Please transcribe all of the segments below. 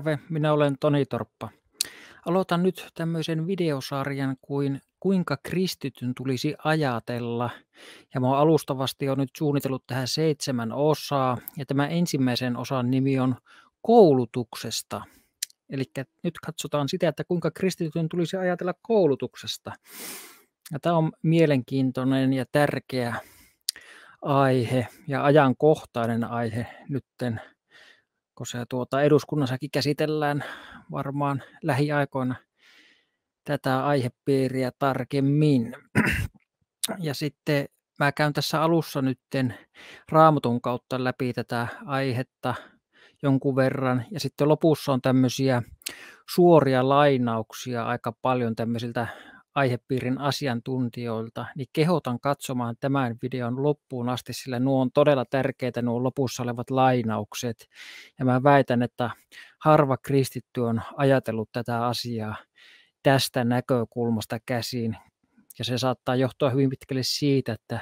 Terve, minä olen Toni Torppa. Aloitan nyt tämmöisen videosarjan kuin Kuinka kristityn tulisi ajatella. Ja mä alustavasti on nyt suunnitellut tähän seitsemän osaa. Ja tämä ensimmäisen osan nimi on koulutuksesta. Eli nyt katsotaan sitä, että kuinka kristityn tulisi ajatella koulutuksesta. Ja tämä on mielenkiintoinen ja tärkeä aihe ja ajankohtainen aihe nytten – koska se tuota eduskunnassakin käsitellään varmaan lähiaikoina tätä aihepiiriä tarkemmin. Ja sitten mä käyn tässä alussa nytten raamutun kautta läpi tätä aihetta jonkun verran. Ja sitten lopussa on tämmöisiä suoria lainauksia aika paljon tämmöisiltä aihepiirin asiantuntijoilta, niin kehotan katsomaan tämän videon loppuun asti, sillä nuo on todella tärkeitä nuo lopussa olevat lainaukset. Ja mä väitän, että harva kristitty on ajatellut tätä asiaa tästä näkökulmasta käsiin. Ja se saattaa johtua hyvin pitkälle siitä, että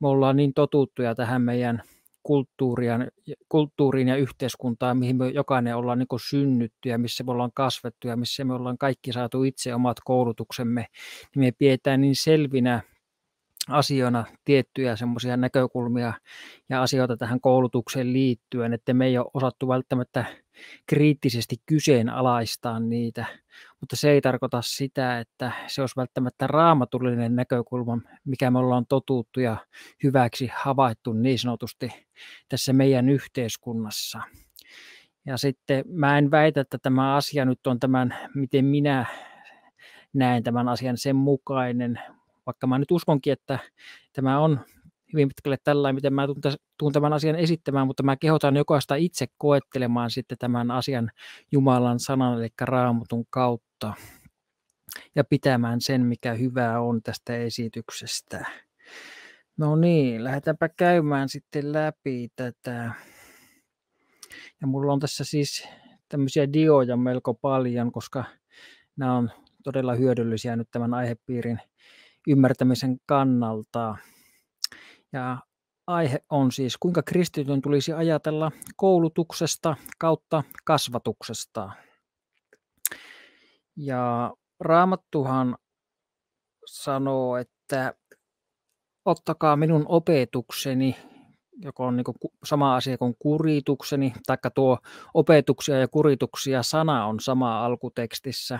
me ollaan niin totuttuja tähän meidän – kulttuuriin, kulttuuriin ja yhteiskuntaan, mihin me jokainen ollaan niin synnytty ja missä me ollaan kasvettu ja missä me ollaan kaikki saatu itse omat koulutuksemme, niin me pidetään niin selvinä asioina tiettyjä semmoisia näkökulmia ja asioita tähän koulutukseen liittyen, että me ei ole osattu välttämättä kriittisesti kyseenalaistaa niitä, mutta se ei tarkoita sitä, että se olisi välttämättä raamatullinen näkökulma, mikä me ollaan totuttu ja hyväksi havaittu niin sanotusti tässä meidän yhteiskunnassa. Ja sitten mä en väitä, että tämä asia nyt on tämän, miten minä näen tämän asian sen mukainen, vaikka mä nyt uskonkin, että tämä on hyvin pitkälle tällä, miten mä tuun tämän asian esittämään, mutta mä kehotan jokaista itse koettelemaan sitten tämän asian Jumalan sanan, eli raamutun kautta, ja pitämään sen, mikä hyvää on tästä esityksestä. No niin, lähdetäänpä käymään sitten läpi tätä. Ja mulla on tässä siis tämmöisiä dioja melko paljon, koska nämä on todella hyödyllisiä nyt tämän aihepiirin ymmärtämisen kannalta. Ja aihe on siis, kuinka kristityn tulisi ajatella koulutuksesta kautta kasvatuksesta. Ja Raamattuhan sanoo, että ottakaa minun opetukseni, joka on niin sama asia kuin kuritukseni, taikka tuo opetuksia ja kurituksia sana on sama alkutekstissä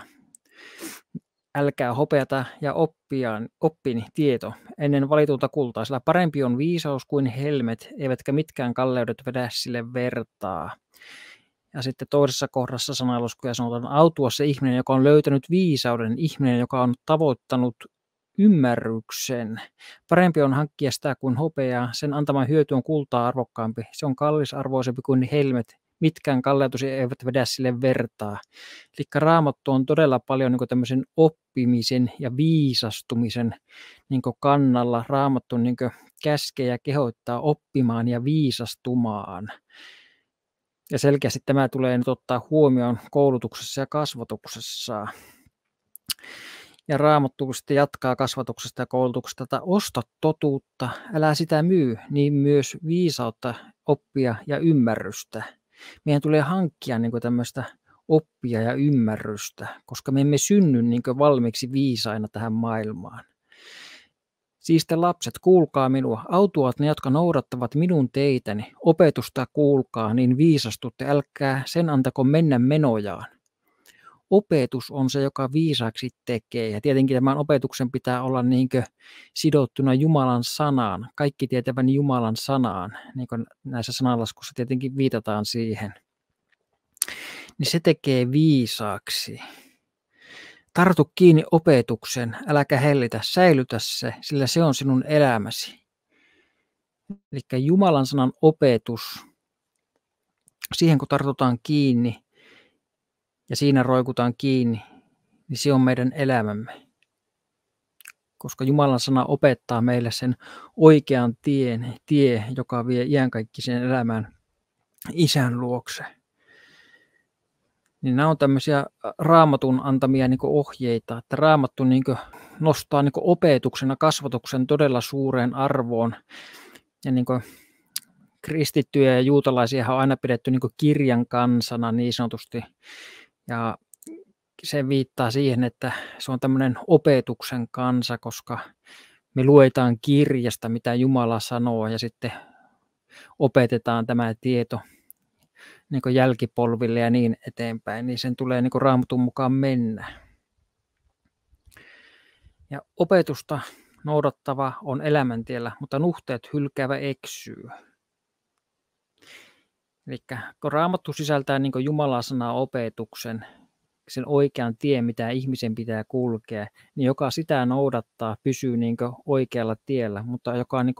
älkää hopeata ja oppiaan, oppin tieto ennen valitulta kultaa, sillä parempi on viisaus kuin helmet, eivätkä mitkään kalleudet vedä sille vertaa. Ja sitten toisessa kohdassa sanaluskuja sanotaan autua se ihminen, joka on löytänyt viisauden, ihminen, joka on tavoittanut ymmärryksen. Parempi on hankkia sitä kuin hopeaa, sen antama hyöty on kultaa arvokkaampi, se on kallisarvoisempi kuin helmet, mitkään kalleutus eivät vedä sille vertaa. Eli raamattu on todella paljon niin tämmöisen oppimisen ja viisastumisen niin kannalla. Raamattu niin ja kehottaa oppimaan ja viisastumaan. Ja selkeästi tämä tulee nyt ottaa huomioon koulutuksessa ja kasvatuksessa. Ja Raamattu sitten jatkaa kasvatuksesta ja koulutuksesta, että osta totuutta, älä sitä myy, niin myös viisautta, oppia ja ymmärrystä meidän tulee hankkia niin kuin tämmöistä oppia ja ymmärrystä, koska me emme synny niin kuin valmiiksi viisaina tähän maailmaan. Siis te lapset, kuulkaa minua, autuat ne, jotka noudattavat minun teitäni, opetusta kuulkaa, niin viisastutte, älkää sen antako mennä menojaan opetus on se, joka viisaksi tekee. Ja tietenkin tämän opetuksen pitää olla niinkö sidottuna Jumalan sanaan, kaikki tietävän Jumalan sanaan, niin kuin näissä sanalaskussa tietenkin viitataan siihen. Niin se tekee viisaaksi. Tartu kiinni opetuksen, äläkä hellitä, säilytä se, sillä se on sinun elämäsi. Eli Jumalan sanan opetus, siihen kun tartutaan kiinni, ja siinä roikutaan kiinni, niin se on meidän elämämme. Koska Jumalan sana opettaa meille sen oikean tien, tie, joka vie iänkaikkisen elämään isän luokse. Niin nämä on tämmöisiä raamatun antamia niin ohjeita, että raamattu niin nostaa niin opetuksena kasvatuksen todella suureen arvoon. Ja niin kristittyjä ja juutalaisia on aina pidetty niin kirjan kansana niin sanotusti. Ja se viittaa siihen, että se on tämmöinen opetuksen kansa, koska me luetaan kirjasta, mitä Jumala sanoo, ja sitten opetetaan tämä tieto niin kuin jälkipolville ja niin eteenpäin, niin sen tulee niin kuin raamatun mukaan mennä. Ja opetusta noudattava on elämäntiellä, mutta nuhteet hylkäävä eksyy. Eli kun raamattu sisältää niin Jumalan sanaa opetuksen, sen oikean tien, mitä ihmisen pitää kulkea, niin joka sitä noudattaa, pysyy niin oikealla tiellä, mutta joka niin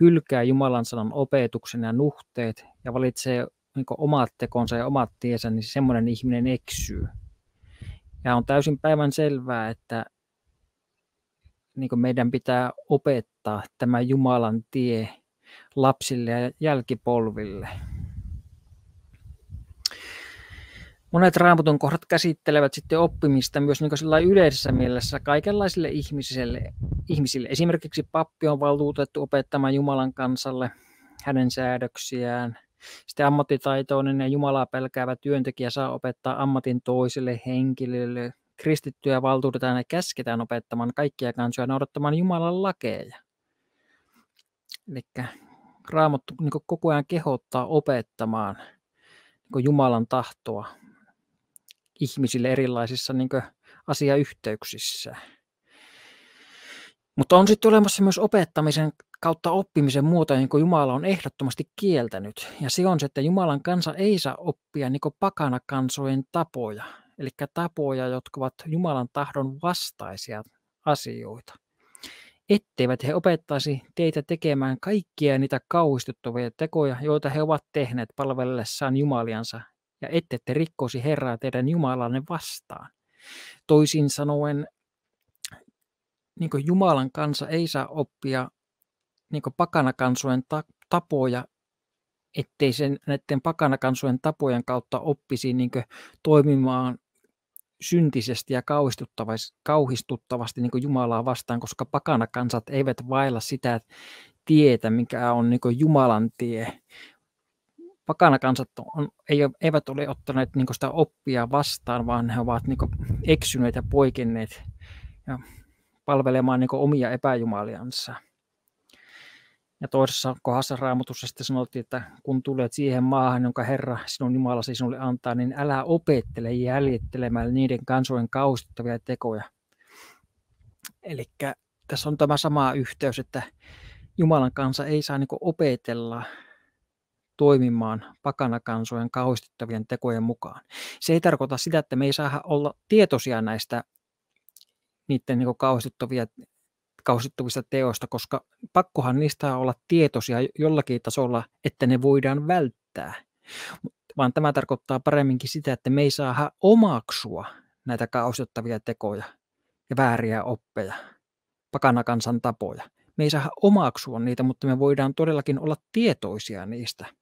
hylkää Jumalan sanan opetuksen ja nuhteet ja valitsee niin omat tekonsa ja omat tiesä, niin semmoinen ihminen eksyy. Ja on täysin päivän selvää, että niin meidän pitää opettaa tämä Jumalan tie lapsille ja jälkipolville. Monet raamatun kohdat käsittelevät sitten oppimista myös niin kuin yleisessä mielessä kaikenlaisille ihmisille, ihmisille. Esimerkiksi pappi on valtuutettu opettamaan Jumalan kansalle hänen säädöksiään. Sitten ammattitaitoinen ja Jumalaa pelkäävä työntekijä saa opettaa ammatin toiselle henkilölle. kristittyä valtuutetaan ja käsketään opettamaan kaikkia kansoja noudattamaan Jumalan lakeja. Eli raamattu niin koko ajan kehottaa opettamaan niin Jumalan tahtoa ihmisille erilaisissa niin kuin, asiayhteyksissä. Mutta on sitten olemassa myös opettamisen kautta oppimisen muuta, niin kuin Jumala on ehdottomasti kieltänyt. Ja se on se, että Jumalan kansa ei saa oppia niin kuin pakanakansojen tapoja, eli tapoja, jotka ovat Jumalan tahdon vastaisia asioita. Etteivät he opettaisi teitä tekemään kaikkia niitä kauhistuttavia tekoja, joita he ovat tehneet palvellessaan Jumaliansa ja ette te rikkoisi Herraa teidän Jumalanne vastaan. Toisin sanoen, niin Jumalan kansa ei saa oppia niin pakanakansojen ta- tapoja, ettei sen, näiden pakanakansojen tapojen kautta oppisi niin toimimaan syntisesti ja kauhistuttavasti, niin kuin Jumalaa vastaan, koska pakanakansat eivät vailla sitä tietä, mikä on niin Jumalan tie, pakanakansat on, ei, eivät ole ottaneet niin sitä oppia vastaan, vaan he ovat niin eksyneet ja poikenneet ja palvelemaan niin omia epäjumaliansa. Ja toisessa kohdassa raamatussa sitten sanottiin, että kun tulet siihen maahan, jonka Herra sinun Jumalasi sinulle antaa, niin älä opettele jäljittelemään niiden kansojen kaustuttavia tekoja. Eli tässä on tämä sama yhteys, että Jumalan kanssa ei saa niin opetella toimimaan pakanakansojen kauhistuttavien tekojen mukaan. Se ei tarkoita sitä, että me ei saa olla tietoisia näistä niiden niin kauhistuttavia kauhistuttavista teoista, koska pakkohan niistä olla tietoisia jollakin tasolla, että ne voidaan välttää. Vaan tämä tarkoittaa paremminkin sitä, että me ei saa omaksua näitä kauhistuttavia tekoja ja vääriä oppeja, pakanakansan tapoja. Me ei saa omaksua niitä, mutta me voidaan todellakin olla tietoisia niistä –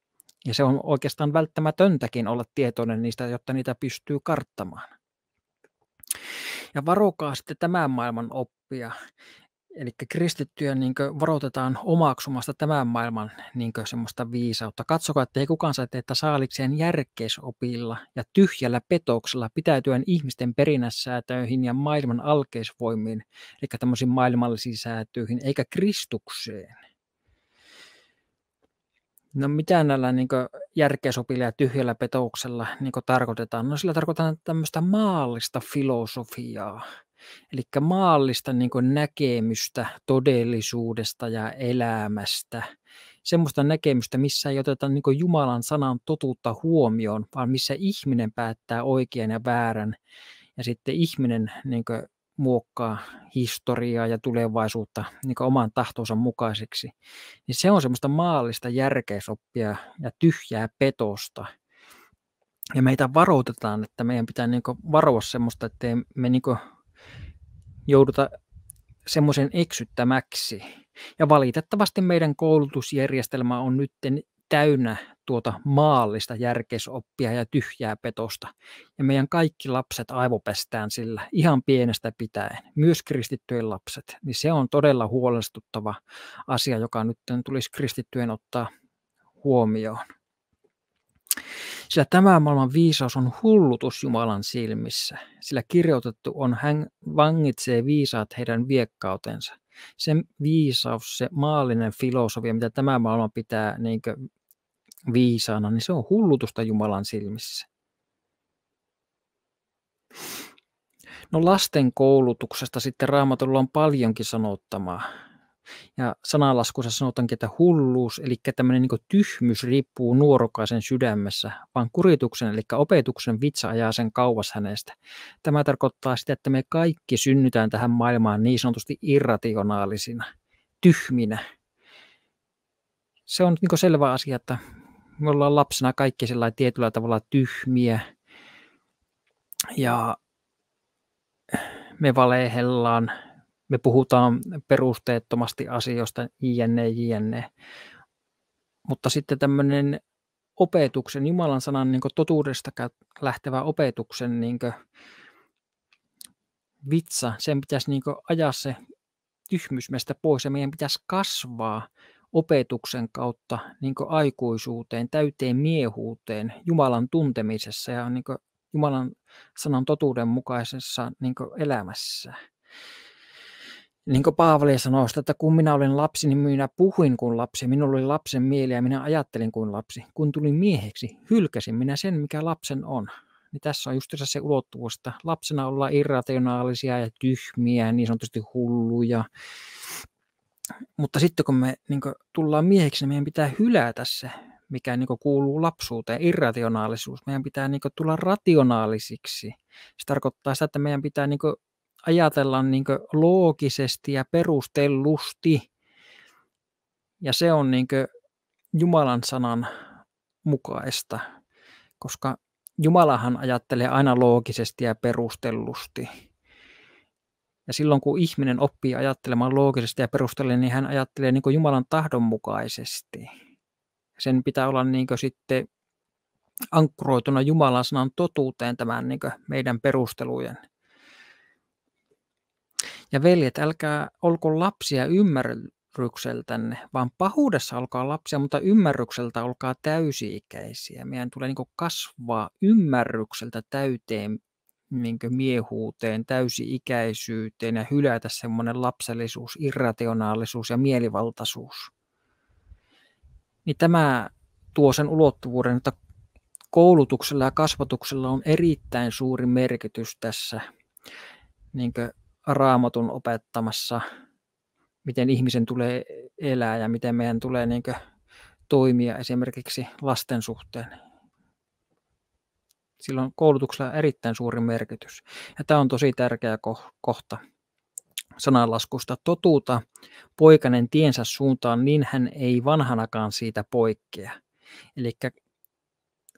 ja se on oikeastaan välttämätöntäkin olla tietoinen niistä, jotta niitä pystyy karttamaan. Ja varokaa sitten tämän maailman oppia. Eli kristittyjä niin varoitetaan omaksumasta tämän maailman niin semmoista viisautta. Katsokaa, ettei kukaan saa teitä saalikseen järkeisopilla ja tyhjällä petoksella pitäytyen ihmisten perinnässäätöihin ja maailman alkeisvoimiin, eli tämmöisiin maailmallisiin säätöihin, eikä Kristukseen – No mitä näillä niin järkeisopilla ja tyhjällä petouksella niin tarkoitetaan? No sillä tarkoitetaan tämmöistä maallista filosofiaa, eli maallista niin näkemystä todellisuudesta ja elämästä. Semmoista näkemystä, missä ei oteta niin Jumalan sanan totuutta huomioon, vaan missä ihminen päättää oikean ja väärän. Ja sitten ihminen niin muokkaa historiaa ja tulevaisuutta niin oman tahtonsa mukaiseksi, niin se on semmoista maallista järkeisoppia ja tyhjää petosta. Ja meitä varoitetaan, että meidän pitää niin varoa semmoista, että me niin jouduta semmoisen eksyttämäksi. Ja valitettavasti meidän koulutusjärjestelmä on nyt täynnä tuota maallista järkesoppia ja tyhjää petosta. Ja meidän kaikki lapset aivopestään sillä ihan pienestä pitäen, myös kristittyjen lapset. Niin se on todella huolestuttava asia, joka nyt tulisi kristittyjen ottaa huomioon. Sillä tämä maailman viisaus on hullutus Jumalan silmissä, sillä kirjoitettu on, hän vangitsee viisaat heidän viekkautensa. Sen viisaus, se maallinen filosofia, mitä tämä maailma pitää niin viisaana, niin se on hullutusta Jumalan silmissä. No lasten koulutuksesta sitten raamatulla on paljonkin sanottamaa. Ja sanalaskussa sanotaankin, että hulluus, eli tämmöinen niin tyhmys riippuu nuorokaisen sydämessä, vaan kurituksen, eli opetuksen vitsa ajaa sen kauas hänestä. Tämä tarkoittaa sitä, että me kaikki synnytään tähän maailmaan niin sanotusti irrationaalisina, tyhminä. Se on niin selvä asia, että me ollaan lapsena kaikki sellainen tietyllä tavalla tyhmiä ja me valehellaan, me puhutaan perusteettomasti asioista, jne, jne. Mutta sitten tämmöinen opetuksen, Jumalan sanan niin totuudesta lähtevä opetuksen niin vitsa, sen pitäisi niin ajaa se tyhmys meistä pois ja meidän pitäisi kasvaa opetuksen kautta niin aikuisuuteen, täyteen miehuuteen, Jumalan tuntemisessa ja niin Jumalan sanan totuudenmukaisessa niin elämässä. Niin kuin Paavali sanoi, että kun minä olin lapsi, niin minä puhuin kuin lapsi, minulla oli lapsen mieli ja minä ajattelin kuin lapsi. Kun tulin mieheksi, hylkäsin minä sen, mikä lapsen on. Niin tässä on just se ulottuvuus, että lapsena ollaan irrationaalisia ja tyhmiä, niin sanotusti hulluja, mutta sitten kun me niin kuin, tullaan mieheksi, niin meidän pitää hylätä se, mikä niin kuin, kuuluu lapsuuteen, irrationaalisuus. Meidän pitää niin kuin, tulla rationaalisiksi. Se tarkoittaa sitä, että meidän pitää niin kuin, ajatella niin kuin, loogisesti ja perustellusti. Ja se on niin kuin, Jumalan sanan mukaista, koska Jumalahan ajattelee aina loogisesti ja perustellusti ja silloin kun ihminen oppii ajattelemaan loogisesti ja perustellen, niin hän ajattelee niin kuin Jumalan tahdon mukaisesti. Sen pitää olla niin kuin sitten ankkuroituna Jumalan sanan totuuteen tämän niin kuin meidän perustelujen. Ja veljet, älkää olko lapsia ymmärrykseltänne, vaan pahuudessa olkaa lapsia, mutta ymmärrykseltä olkaa täysi-ikäisiä. Meidän tulee niin kasvaa ymmärrykseltä täyteen niin miehuuteen, täysi-ikäisyyteen ja hylätä semmoinen lapsellisuus, irrationaalisuus ja mielivaltaisuus. Niin tämä tuo sen ulottuvuuden, että koulutuksella ja kasvatuksella on erittäin suuri merkitys tässä niin raamatun opettamassa, miten ihmisen tulee elää ja miten meidän tulee niin toimia esimerkiksi lasten suhteen koulutuksella on koulutuksella erittäin suuri merkitys. Ja tämä on tosi tärkeä kohta sananlaskusta totuuta poikanen tiensä suuntaan, niin hän ei vanhanakaan siitä poikkea. Eli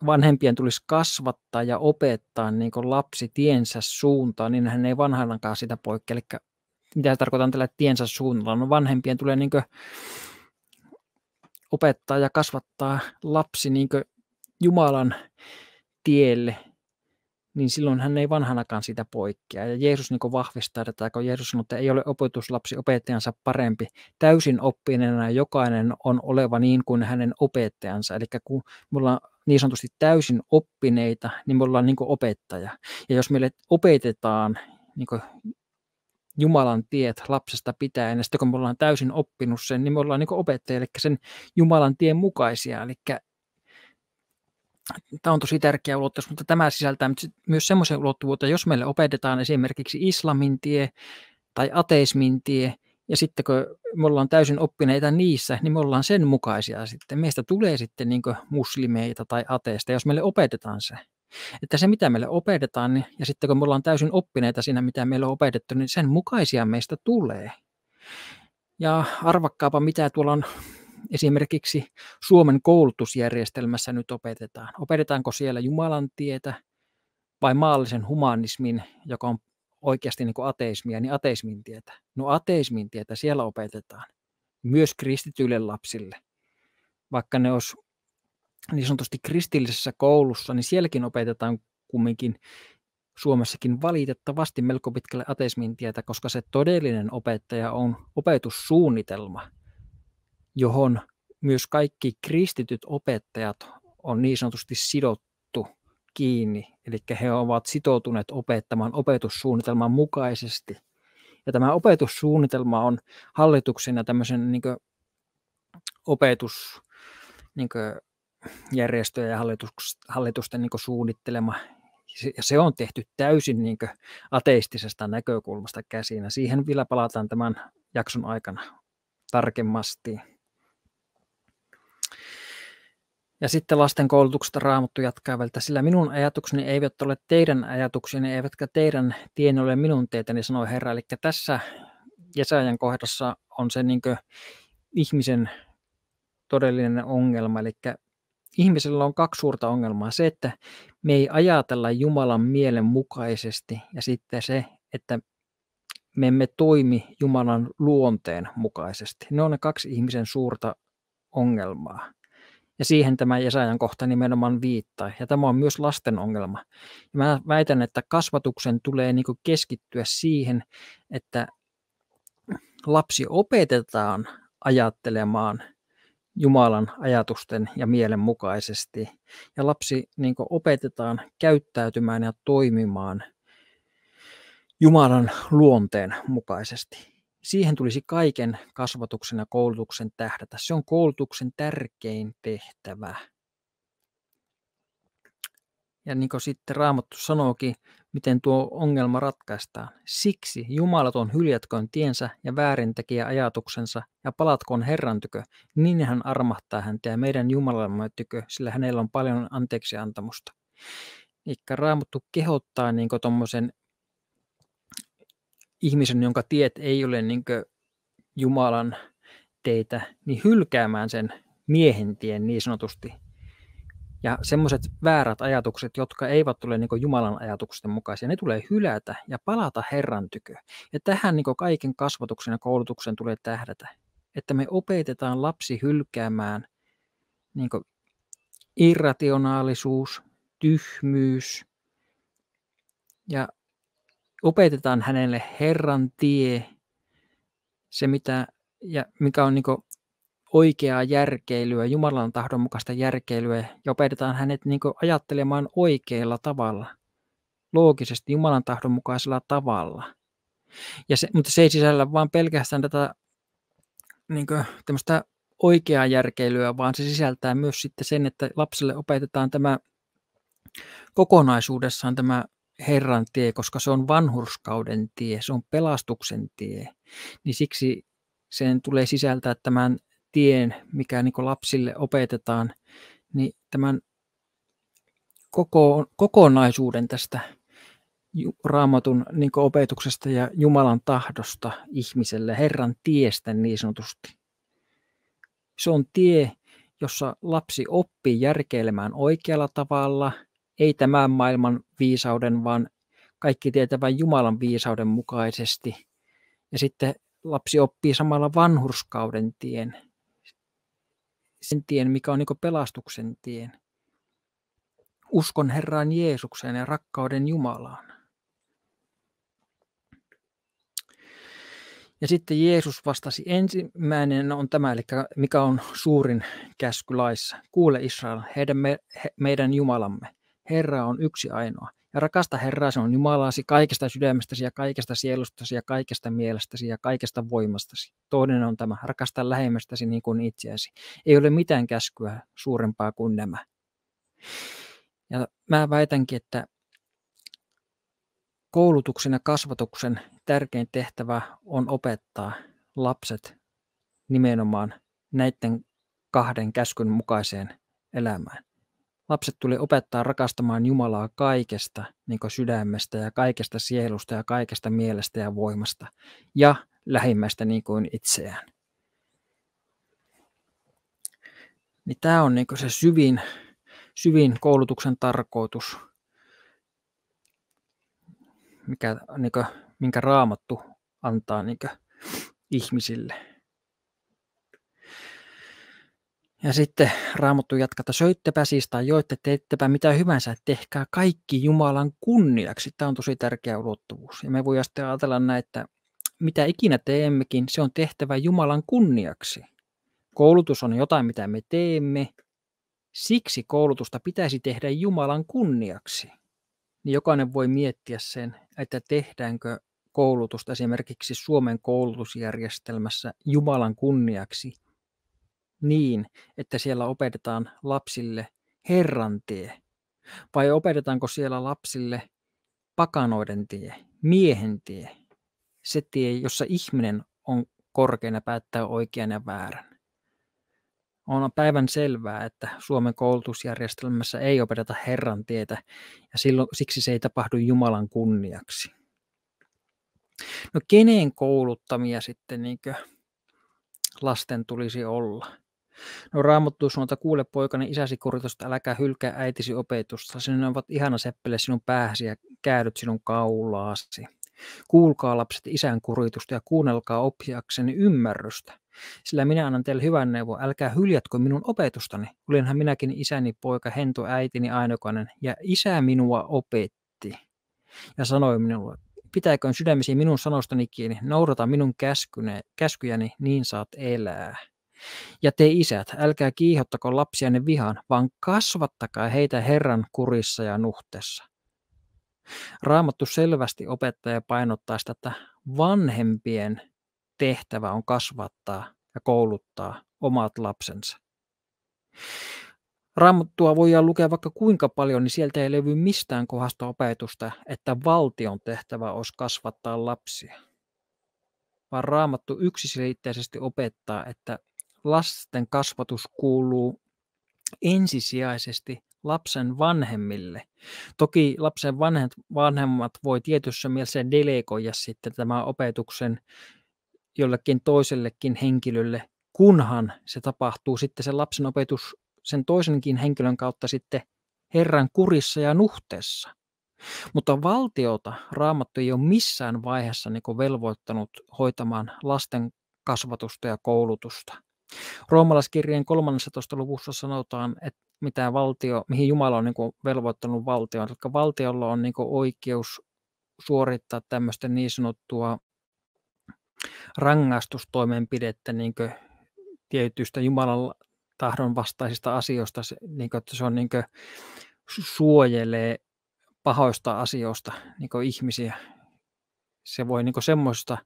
vanhempien tulisi kasvattaa ja opettaa niin lapsi tiensä suuntaan, niin hän ei vanhanakaan sitä poikkea. Eli mitä tarkoitan tällä tiensä suuntaan? No vanhempien tulee niin opettaa ja kasvattaa lapsi niin Jumalan tielle, niin silloin hän ei vanhanakaan sitä poikkea. Ja Jeesus niin vahvistaa tätä, kun Jeesus sanoo, että ei ole opetuslapsi opettajansa parempi. Täysin oppineena jokainen on oleva niin kuin hänen opettajansa. Eli kun me ollaan niin sanotusti täysin oppineita, niin me ollaan niin kuin opettaja. Ja jos meille opetetaan niin Jumalan tiet lapsesta pitäen, ja sitten kun me ollaan täysin oppinut sen, niin me ollaan niin opettaja, eli sen Jumalan tien mukaisia. Eli tämä on tosi tärkeä ulottuvuus, mutta tämä sisältää myös semmoisen ulottuvuuden, jos meille opetetaan esimerkiksi islamin tie tai ateismin tie, ja sitten kun me ollaan täysin oppineita niissä, niin me ollaan sen mukaisia sitten. Meistä tulee sitten niin muslimeita tai ateista, jos meille opetetaan se. Että se, mitä meille opetetaan, niin, ja sitten kun me ollaan täysin oppineita siinä, mitä meillä on opetettu, niin sen mukaisia meistä tulee. Ja arvakkaapa, mitä tuolla on esimerkiksi Suomen koulutusjärjestelmässä nyt opetetaan? Opetetaanko siellä Jumalan tietä vai maallisen humanismin, joka on oikeasti niin kuin ateismia, niin ateismin tietä? No ateismin tietä siellä opetetaan, myös kristityille lapsille. Vaikka ne olisi niin sanotusti kristillisessä koulussa, niin sielläkin opetetaan kumminkin Suomessakin valitettavasti melko pitkälle ateismin tietä, koska se todellinen opettaja on opetussuunnitelma – johon myös kaikki kristityt opettajat on niin sanotusti sidottu kiinni, eli he ovat sitoutuneet opettamaan opetussuunnitelman mukaisesti. Ja tämä opetussuunnitelma on hallituksen ja tämmöisen niin opetus, niin järjestöjen ja hallitusten niin suunnittelema. Ja se on tehty täysin niin ateistisesta näkökulmasta käsin. Ja siihen vielä palataan tämän jakson aikana tarkemmasti. Ja sitten lasten koulutuksesta raamattu jatkaa välttä, sillä minun ajatukseni eivät ole teidän ajatukseni, eivätkä teidän tien ole minun teitäni, sanoi Herra. Eli tässä Jesajan kohdassa on se niin ihmisen todellinen ongelma. Eli ihmisellä on kaksi suurta ongelmaa. Se, että me ei ajatella Jumalan mielen mukaisesti ja sitten se, että me emme toimi Jumalan luonteen mukaisesti. Ne on ne kaksi ihmisen suurta ongelmaa. Ja siihen tämä Jesajan kohta nimenomaan viittaa. Ja tämä on myös lasten ongelma. Ja mä väitän, että kasvatuksen tulee niin keskittyä siihen, että lapsi opetetaan ajattelemaan Jumalan ajatusten ja mielen mukaisesti. Ja lapsi niin opetetaan käyttäytymään ja toimimaan Jumalan luonteen mukaisesti siihen tulisi kaiken kasvatuksen ja koulutuksen tähdätä. Se on koulutuksen tärkein tehtävä. Ja niin kuin sitten Raamattu sanookin, miten tuo ongelma ratkaistaan. Siksi jumalaton hyljätköön tiensä ja väärintekijä ajatuksensa ja palatkoon Herran tykö, niin hän armahtaa häntä ja meidän Jumalamme tykö, sillä hänellä on paljon anteeksi antamusta. Eli Raamattu kehottaa niin tuommoisen ihmisen, jonka tiet ei ole niin Jumalan teitä, niin hylkäämään sen miehen tien niin sanotusti. Ja semmoiset väärät ajatukset, jotka eivät tule niin Jumalan ajatuksen mukaisia, ne tulee hylätä ja palata Herran tykö. Ja tähän niin kaiken kasvatuksen ja koulutuksen tulee tähdätä, että me opetetaan lapsi hylkäämään niin irrationaalisuus, tyhmyys ja opetetaan hänelle Herran tie, se mitä, ja mikä on niin oikeaa järkeilyä, Jumalan tahdon mukaista järkeilyä, ja opetetaan hänet niin ajattelemaan oikealla tavalla, loogisesti Jumalan tahdon mukaisella tavalla. Ja se, mutta se ei sisällä vaan pelkästään tätä niin tämmöistä oikeaa järkeilyä, vaan se sisältää myös sitten sen, että lapselle opetetaan tämä kokonaisuudessaan tämä Herran tie, koska se on vanhurskauden tie, se on pelastuksen tie, niin siksi sen tulee sisältää tämän tien, mikä niin lapsille opetetaan, niin tämän koko, kokonaisuuden tästä raamatun niin opetuksesta ja Jumalan tahdosta ihmiselle, Herran tiestä niin sanotusti. Se on tie, jossa lapsi oppii järkeilemään oikealla tavalla – ei tämän maailman viisauden, vaan kaikki tietävän Jumalan viisauden mukaisesti. Ja sitten lapsi oppii samalla vanhurskauden tien, sen tien, mikä on niin pelastuksen tien. Uskon Herraan Jeesukseen ja rakkauden Jumalaan. Ja sitten Jeesus vastasi, ensimmäinen on tämä, eli mikä on suurin käsky laissa. Kuule Israel, heidän me, he, meidän Jumalamme. Herra on yksi ainoa. Ja rakasta Herraa, se on Jumalasi kaikesta sydämestäsi ja kaikesta sielustasi ja kaikesta mielestäsi ja kaikesta voimastasi. Toinen on tämä, rakasta lähemmästäsi niin kuin itseäsi. Ei ole mitään käskyä suurempaa kuin nämä. Ja mä väitänkin, että koulutuksen ja kasvatuksen tärkein tehtävä on opettaa lapset nimenomaan näiden kahden käskyn mukaiseen elämään. Lapset tuli opettaa rakastamaan Jumalaa kaikesta, niin kuin sydämestä ja kaikesta sielusta ja kaikesta mielestä ja voimasta ja lähimmäistä niin kuin itseään. Niin tämä on niin se syvin, syvin koulutuksen tarkoitus, mikä, niin kuin, minkä raamattu antaa niin ihmisille. Ja sitten Raamattu jatkaa, että söittepä siis tai joitte, teettepä mitä hyvänsä, tehkää kaikki Jumalan kunniaksi. Tämä on tosi tärkeä ulottuvuus. Ja me voidaan sitten ajatella näin, että mitä ikinä teemmekin, se on tehtävä Jumalan kunniaksi. Koulutus on jotain, mitä me teemme. Siksi koulutusta pitäisi tehdä Jumalan kunniaksi. Niin jokainen voi miettiä sen, että tehdäänkö koulutusta esimerkiksi Suomen koulutusjärjestelmässä Jumalan kunniaksi niin, että siellä opetetaan lapsille Herran tie? Vai opetetaanko siellä lapsille pakanoiden tie, miehen tie, se tie, jossa ihminen on korkeana päättää oikean ja väärän? On päivän selvää, että Suomen koulutusjärjestelmässä ei opeteta Herran tietä ja silloin, siksi se ei tapahdu Jumalan kunniaksi. No kenen kouluttamia sitten niin lasten tulisi olla? No raamattu sanota kuule poikani isäsi kuritusta, äläkä hylkää äitisi opetusta. Sinun ovat ihana seppele sinun päähäsi ja käädyt sinun kaulaasi. Kuulkaa lapset isän kuritusta ja kuunnelkaa oppiakseni ymmärrystä. Sillä minä annan teille hyvän neuvon, älkää hyljätkö minun opetustani. Olinhan minäkin isäni poika, hento äitini ainokainen, ja isä minua opetti. Ja sanoi minulle, pitäköön sydämesi minun sanostani kiinni, noudata minun käskyne, käskyjäni, niin saat elää. Ja te isät, älkää kiihottako lapsianne vihaan, vaan kasvattakaa heitä Herran kurissa ja nuhtessa. Raamattu selvästi opettaja painottaa sitä, että vanhempien tehtävä on kasvattaa ja kouluttaa omat lapsensa. Raamattua voidaan lukea vaikka kuinka paljon, niin sieltä ei löydy mistään kohdasta opetusta, että valtion tehtävä olisi kasvattaa lapsia. Vaan raamattu yksiselitteisesti opettaa, että lasten kasvatus kuuluu ensisijaisesti lapsen vanhemmille. Toki lapsen vanhet, vanhemmat voi tietyssä mielessä delegoida sitten tämän opetuksen jollekin toisellekin henkilölle, kunhan se tapahtuu sitten se lapsen opetus sen toisenkin henkilön kautta sitten Herran kurissa ja nuhteessa. Mutta valtiota raamattu ei ole missään vaiheessa niin velvoittanut hoitamaan lasten kasvatusta ja koulutusta. Roomalaiskirjeen 13. luvussa sanotaan, että mitä valtio, mihin Jumala on niin kuin velvoittanut valtion. Eli valtiolla on niin kuin oikeus suorittaa tämmöistä niin sanottua rangaistustoimenpidettä niin kuin tietyistä Jumalan tahdon vastaisista asioista, niin kuin, että se on niin kuin, suojelee pahoista asioista niin kuin ihmisiä. Se voi niin kuin semmoista,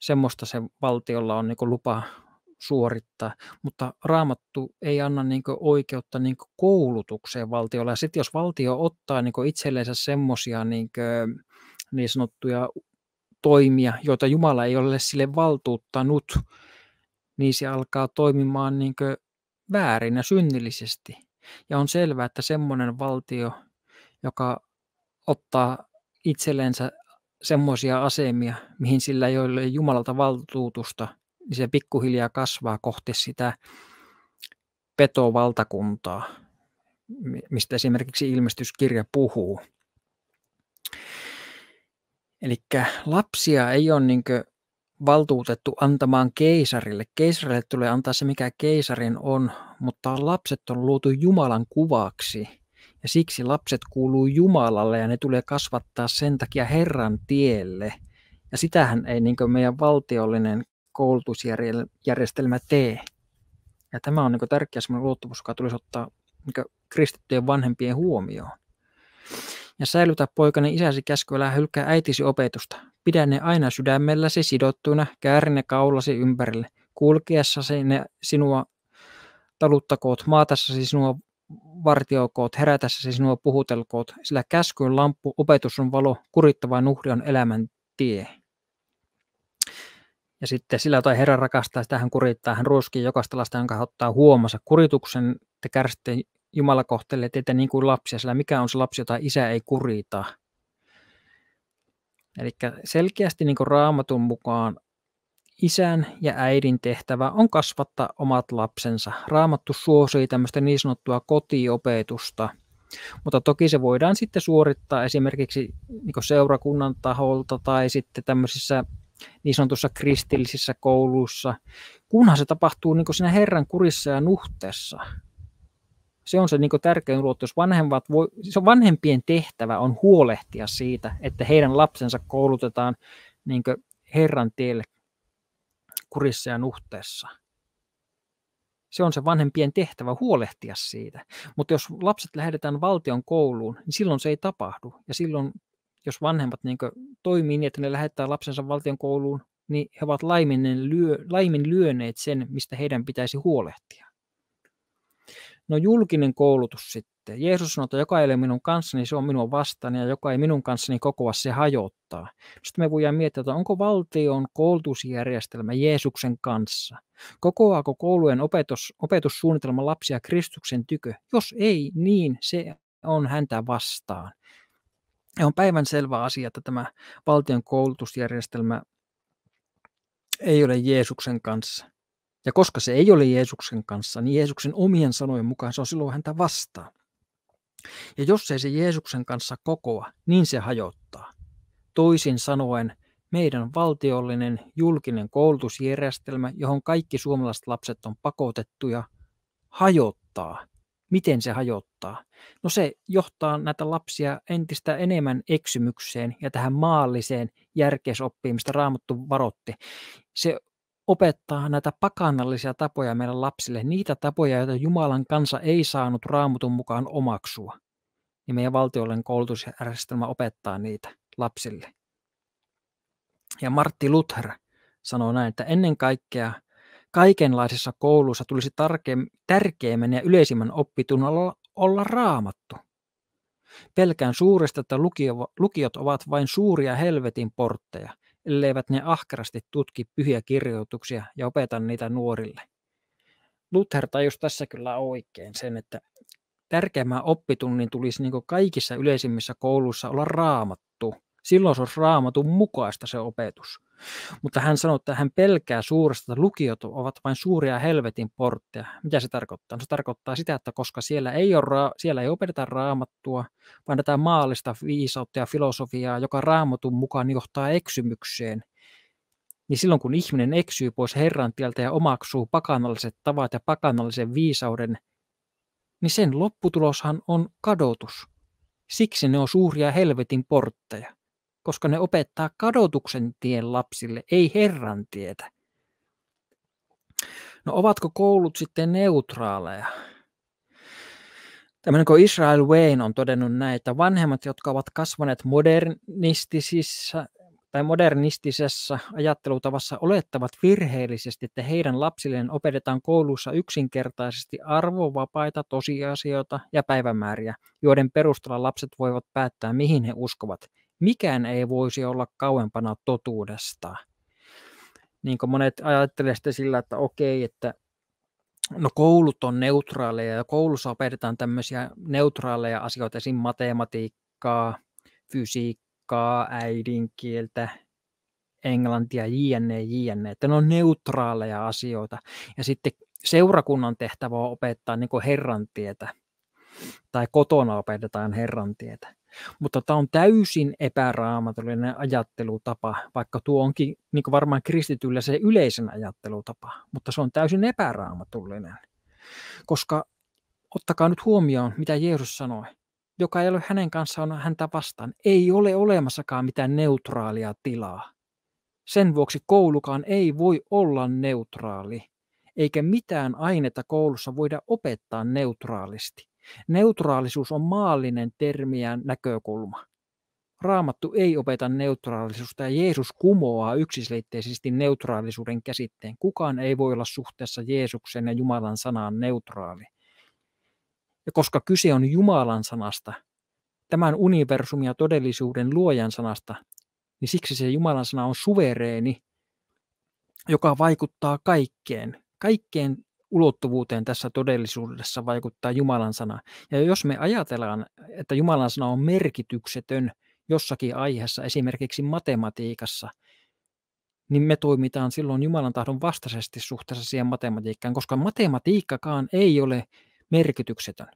semmoista se valtiolla on niin kuin lupa suorittaa, mutta raamattu ei anna niin oikeutta niin koulutukseen valtiolla. Ja sitten jos valtio ottaa niin itsellensä semmoisia niin, niin sanottuja toimia, joita Jumala ei ole sille valtuuttanut, niin se alkaa toimimaan niin väärin ja synnillisesti. Ja on selvää, että semmoinen valtio, joka ottaa itsellensä semmoisia asemia, mihin sillä ei ole Jumalalta valtuutusta, niin se pikkuhiljaa kasvaa kohti sitä petovaltakuntaa, mistä esimerkiksi ilmestyskirja puhuu. Eli lapsia ei ole niin valtuutettu antamaan keisarille. Keisarille tulee antaa se, mikä keisarin on, mutta lapset on luotu Jumalan kuvaksi. Ja siksi lapset kuuluu Jumalalle ja ne tulee kasvattaa sen takia Herran tielle. Ja sitähän ei niin meidän valtiollinen koulutusjärjestelmä tee. Ja tämä on niin tärkeä semmoinen luottamus, joka tulisi ottaa niin kristittyjen vanhempien huomioon. Ja säilytä poikani isäsi käskyllä älä hylkää äitisi opetusta. Pidä ne aina sydämelläsi sidottuna, käärin ne kaulasi ympärille. kulkiessa ne sinua taluttakoot, maatassasi sinua vartiokoot, herätässäsi sinua puhutelkoot, sillä käsky on lamppu, opetus on valo, kurittava nuhde on elämän tie. Ja sitten sillä tai Herra rakastaa, sitä hän kurittaa, hän ruoskii jokaista lasta, jonka hän ottaa huomansa. Kurituksen te kärsitte Jumala kohtelee teitä niin kuin lapsia, sillä mikä on se lapsi, jota isä ei kurita. Eli selkeästi niin kuin raamatun mukaan isän ja äidin tehtävä on kasvattaa omat lapsensa. Raamattu suosii tämmöistä niin sanottua kotiopetusta, mutta toki se voidaan sitten suorittaa esimerkiksi niin seurakunnan taholta tai sitten tämmöisissä niin sanotussa kristillisissä kouluissa, kunhan se tapahtuu niin siinä Herran kurissa ja nuhteessa. Se on se niin tärkein Jos Vanhemmat voi, siis vanhempien tehtävä on huolehtia siitä, että heidän lapsensa koulutetaan niin Herran tielle kurissa ja nuhteessa. Se on se vanhempien tehtävä huolehtia siitä. Mutta jos lapset lähdetään valtion kouluun, niin silloin se ei tapahdu. Ja silloin jos vanhemmat niin toimii niin, että ne lähettää lapsensa valtion kouluun, niin he ovat laiminlyöneet sen, mistä heidän pitäisi huolehtia. No julkinen koulutus sitten. Jeesus sanoi, että joka ei ole minun kanssani, niin se on minun vastaan ja joka ei minun kanssani niin kokoa, se hajottaa. Sitten me voidaan miettiä, että onko valtion koulutusjärjestelmä Jeesuksen kanssa. Kokoaako koulujen opetus, opetussuunnitelma lapsia Kristuksen tykö? Jos ei, niin se on häntä vastaan. Ja on päivän selvä asia, että tämä valtion koulutusjärjestelmä ei ole Jeesuksen kanssa. Ja koska se ei ole Jeesuksen kanssa, niin Jeesuksen omien sanojen mukaan se on silloin häntä vastaan. Ja jos ei se Jeesuksen kanssa kokoa, niin se hajottaa. Toisin sanoen, meidän valtiollinen julkinen koulutusjärjestelmä, johon kaikki suomalaiset lapset on pakotettuja, hajottaa Miten se hajottaa? No se johtaa näitä lapsia entistä enemmän eksymykseen ja tähän maalliseen järkeisoppiin, mistä Raamattu varotti. Se opettaa näitä pakannallisia tapoja meidän lapsille, niitä tapoja, joita Jumalan kansa ei saanut raamutun mukaan omaksua. Ja meidän valtiollinen koulutusjärjestelmä opettaa niitä lapsille. Ja Martti Luther sanoo näin, että ennen kaikkea kaikenlaisissa kouluissa tulisi tärkeimmän ja yleisimmän oppitunnolla olla raamattu. Pelkään suuresta, että lukio, lukiot ovat vain suuria helvetin portteja, elleivät ne ahkerasti tutki pyhiä kirjoituksia ja opeta niitä nuorille. Luther tajus tässä kyllä oikein sen, että tärkeimmän oppitunnin tulisi niin kaikissa yleisimmissä kouluissa olla raamattu. Silloin se olisi raamatun mukaista se opetus. Mutta hän sanoi, että hän pelkää suuresta, että lukiot ovat vain suuria helvetin portteja. Mitä se tarkoittaa? No se tarkoittaa sitä, että koska siellä ei, ole, siellä ei opeteta raamattua, vaan tätä maallista viisautta ja filosofiaa, joka raamatun mukaan johtaa eksymykseen, niin silloin kun ihminen eksyy pois Herran tieltä ja omaksuu pakanalliset tavat ja pakanallisen viisauden, niin sen lopputuloshan on kadotus. Siksi ne on suuria helvetin portteja koska ne opettaa kadotuksen tien lapsille, ei Herran tietä. No ovatko koulut sitten neutraaleja? Tämmöinen kuin Israel Wayne on todennut näin, että vanhemmat, jotka ovat kasvaneet modernistisissa tai modernistisessa ajattelutavassa olettavat virheellisesti, että heidän lapsilleen opetetaan koulussa yksinkertaisesti arvovapaita tosiasioita ja päivämääriä, joiden perusteella lapset voivat päättää, mihin he uskovat mikään ei voisi olla kauempana totuudesta. Niin kuin monet ajattelevat sitä sillä, että okei, että no koulut on neutraaleja ja koulussa opetetaan tämmöisiä neutraaleja asioita, esim. matematiikkaa, fysiikkaa, äidinkieltä, englantia, jne, jne, että ne on neutraaleja asioita. Ja sitten seurakunnan tehtävä on opettaa niin Herran tietä, tai kotona opetetaan Herran tietä. Mutta tämä on täysin epäraamatullinen ajattelutapa, vaikka tuo onkin niin kuin varmaan kristityllä se yleisen ajattelutapa, mutta se on täysin epäraamatullinen. Koska ottakaa nyt huomioon, mitä Jeesus sanoi. Joka ei ole hänen kanssaan häntä vastaan. Ei ole olemassakaan mitään neutraalia tilaa. Sen vuoksi koulukaan ei voi olla neutraali, eikä mitään ainetta koulussa voida opettaa neutraalisti. Neutraalisuus on maallinen ja näkökulma. Raamattu ei opeta neutraalisuutta ja Jeesus kumoaa yksiselitteisesti neutraalisuuden käsitteen. Kukaan ei voi olla suhteessa Jeesuksen ja Jumalan sanaan neutraali. Ja koska kyse on Jumalan sanasta, tämän universumin ja todellisuuden luojan sanasta, niin siksi se Jumalan sana on suvereeni, joka vaikuttaa kaikkeen, kaikkeen ulottuvuuteen tässä todellisuudessa vaikuttaa Jumalan sana. Ja jos me ajatellaan, että Jumalan sana on merkityksetön jossakin aiheessa, esimerkiksi matematiikassa, niin me toimitaan silloin Jumalan tahdon vastaisesti suhteessa siihen matematiikkaan, koska matematiikkakaan ei ole merkityksetön.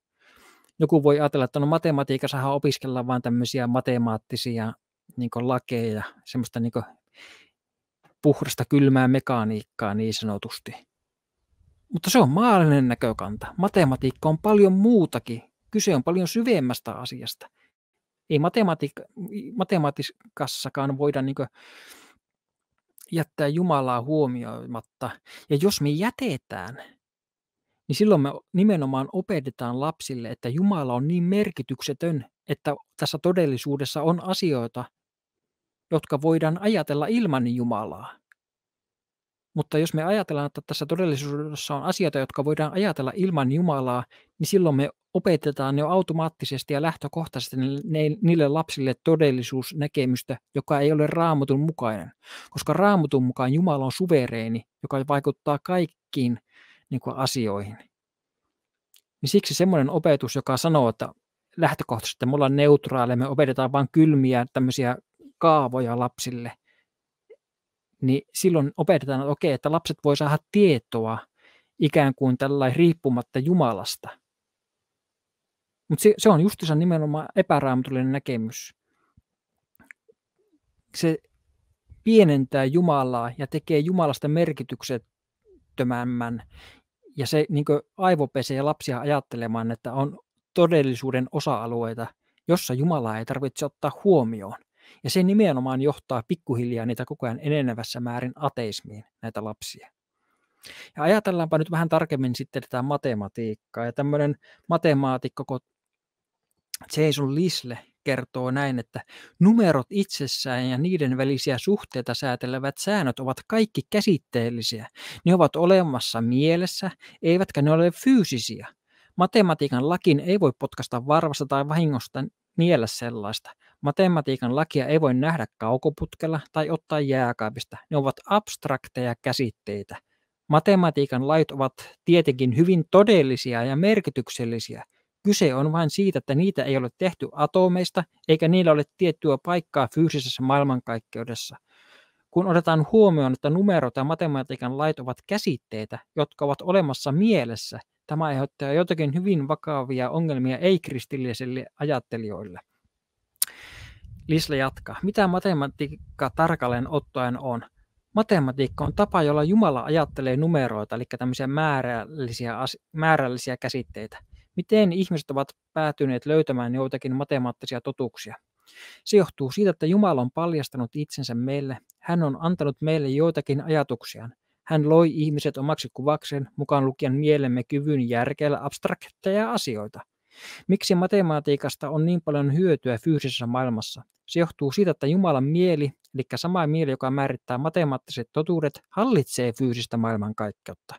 Joku voi ajatella, että no matematiikassahan opiskellaan vain tämmöisiä matemaattisia niin lakeja, semmoista niin puhdasta kylmää mekaniikkaa niin sanotusti. Mutta se on maallinen näkökanta. Matematiikka on paljon muutakin. Kyse on paljon syvemmästä asiasta. Ei matematiik- matematiikassakaan voida niin jättää Jumalaa huomioimatta. Ja jos me jätetään, niin silloin me nimenomaan opetetaan lapsille, että Jumala on niin merkityksetön, että tässä todellisuudessa on asioita, jotka voidaan ajatella ilman Jumalaa. Mutta jos me ajatellaan, että tässä todellisuudessa on asioita, jotka voidaan ajatella ilman Jumalaa, niin silloin me opetetaan jo automaattisesti ja lähtökohtaisesti niille lapsille todellisuusnäkemystä, joka ei ole Raamutun mukainen. Koska Raamutun mukaan Jumala on suvereeni, joka vaikuttaa kaikkiin niin kuin asioihin. Niin siksi semmoinen opetus, joka sanoo, että lähtökohtaisesti me ollaan neutraaleja, me opetetaan vain kylmiä tämmöisiä kaavoja lapsille – niin silloin opetetaan, että okei, että lapset voi saada tietoa ikään kuin tällä riippumatta Jumalasta. Mutta se, se on justiinsa nimenomaan epäraamatullinen näkemys. Se pienentää Jumalaa ja tekee Jumalasta merkityksettömämmän. Ja se niin aivopesee lapsia ajattelemaan, että on todellisuuden osa-alueita, jossa Jumalaa ei tarvitse ottaa huomioon. Ja se nimenomaan johtaa pikkuhiljaa niitä koko ajan enenevässä määrin ateismiin, näitä lapsia. Ja ajatellaanpa nyt vähän tarkemmin sitten tätä matematiikkaa. Ja tämmöinen matemaatikko Jason Lisle kertoo näin, että numerot itsessään ja niiden välisiä suhteita säätelevät säännöt ovat kaikki käsitteellisiä. Ne ovat olemassa mielessä, eivätkä ne ole fyysisiä. Matematiikan lakin ei voi potkasta varvasta tai vahingosta niellä sellaista. Matematiikan lakia ei voi nähdä kaukoputkella tai ottaa jääkaapista. Ne ovat abstrakteja käsitteitä. Matematiikan lait ovat tietenkin hyvin todellisia ja merkityksellisiä. Kyse on vain siitä, että niitä ei ole tehty atomeista, eikä niillä ole tiettyä paikkaa fyysisessä maailmankaikkeudessa. Kun otetaan huomioon, että numerot ja matematiikan lait ovat käsitteitä, jotka ovat olemassa mielessä, tämä aiheuttaa jotakin hyvin vakavia ongelmia ei-kristillisille ajattelijoille – Lisle jatkaa. Mitä matematiikka tarkalleen ottaen on? Matematiikka on tapa, jolla Jumala ajattelee numeroita, eli tämmöisiä määrällisiä, määrällisiä käsitteitä. Miten ihmiset ovat päätyneet löytämään joitakin matemaattisia totuuksia? Se johtuu siitä, että Jumala on paljastanut itsensä meille. Hän on antanut meille joitakin ajatuksiaan. Hän loi ihmiset omaksi kuvakseen, mukaan lukien mielemme kyvyn järkeillä abstrakteja asioita – Miksi matematiikasta on niin paljon hyötyä fyysisessä maailmassa? Se johtuu siitä, että Jumalan mieli, eli sama mieli, joka määrittää matemaattiset totuudet, hallitsee fyysistä maailmankaikkeutta.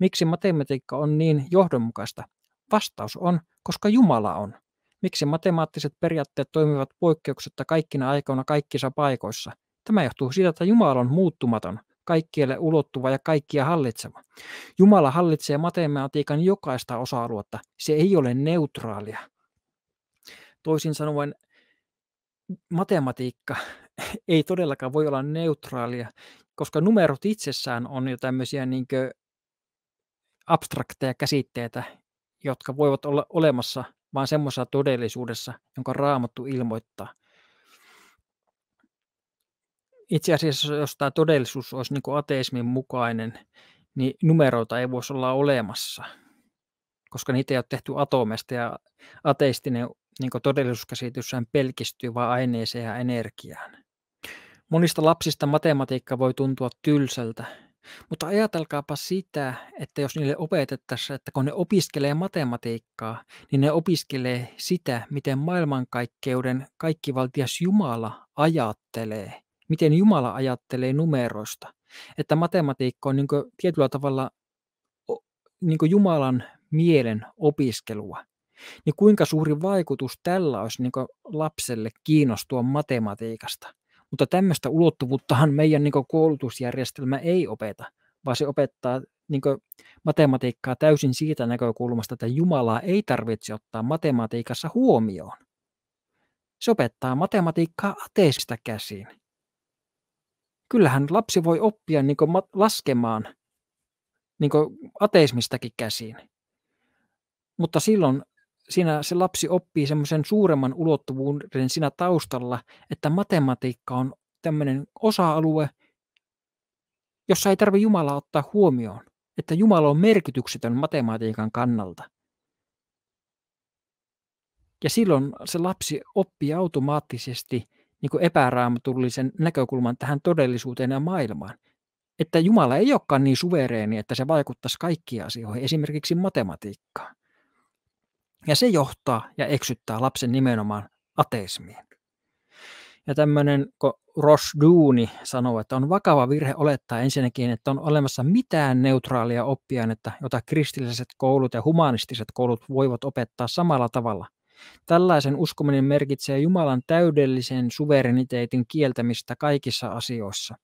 Miksi matematiikka on niin johdonmukaista? Vastaus on, koska Jumala on. Miksi matemaattiset periaatteet toimivat poikkeuksetta kaikkina aikoina kaikkissa paikoissa? Tämä johtuu siitä, että Jumala on muuttumaton – kaikkialle ulottuva ja kaikkia hallitseva. Jumala hallitsee matematiikan jokaista osa-aluetta. Se ei ole neutraalia. Toisin sanoen, matematiikka ei todellakaan voi olla neutraalia, koska numerot itsessään on jo tämmöisiä niin abstrakteja käsitteitä, jotka voivat olla olemassa vain semmoisessa todellisuudessa, jonka raamattu ilmoittaa itse asiassa jos tämä todellisuus olisi niin kuin ateismin mukainen, niin numeroita ei voisi olla olemassa, koska niitä ei ole tehty atomeista ja ateistinen niin todellisuuskäsityshän pelkistyy vain aineeseen ja energiaan. Monista lapsista matematiikka voi tuntua tylsältä, mutta ajatelkaapa sitä, että jos niille opetettaisiin, että kun ne opiskelee matematiikkaa, niin ne opiskelee sitä, miten maailmankaikkeuden kaikkivaltias Jumala ajattelee miten Jumala ajattelee numeroista. Että matematiikka on niin kuin tietyllä tavalla niin kuin Jumalan mielen opiskelua. Niin kuinka suuri vaikutus tällä olisi niin kuin lapselle kiinnostua matematiikasta. Mutta tämmöistä ulottuvuuttahan meidän niin kuin koulutusjärjestelmä ei opeta, vaan se opettaa niin matematiikkaa täysin siitä näkökulmasta, että Jumalaa ei tarvitse ottaa matematiikassa huomioon. Se opettaa matematiikkaa ateista käsin kyllähän lapsi voi oppia niin kuin laskemaan niin kuin ateismistakin käsiin. Mutta silloin siinä se lapsi oppii semmoisen suuremman ulottuvuuden siinä taustalla, että matematiikka on tämmöinen osa-alue, jossa ei tarvitse Jumalaa ottaa huomioon, että Jumala on merkityksetön matematiikan kannalta. Ja silloin se lapsi oppii automaattisesti – niin kuin epäraamatullisen näkökulman tähän todellisuuteen ja maailmaan. Että Jumala ei olekaan niin suvereeni, että se vaikuttaisi kaikkiin asioihin, esimerkiksi matematiikkaan. Ja se johtaa ja eksyttää lapsen nimenomaan ateismiin. Ja tämmöinen, kun Ross Duuni sanoo, että on vakava virhe olettaa ensinnäkin, että on olemassa mitään neutraalia oppiainetta, jota kristilliset koulut ja humanistiset koulut voivat opettaa samalla tavalla, Tällaisen uskominen merkitsee Jumalan täydellisen suvereniteetin kieltämistä kaikissa asioissa.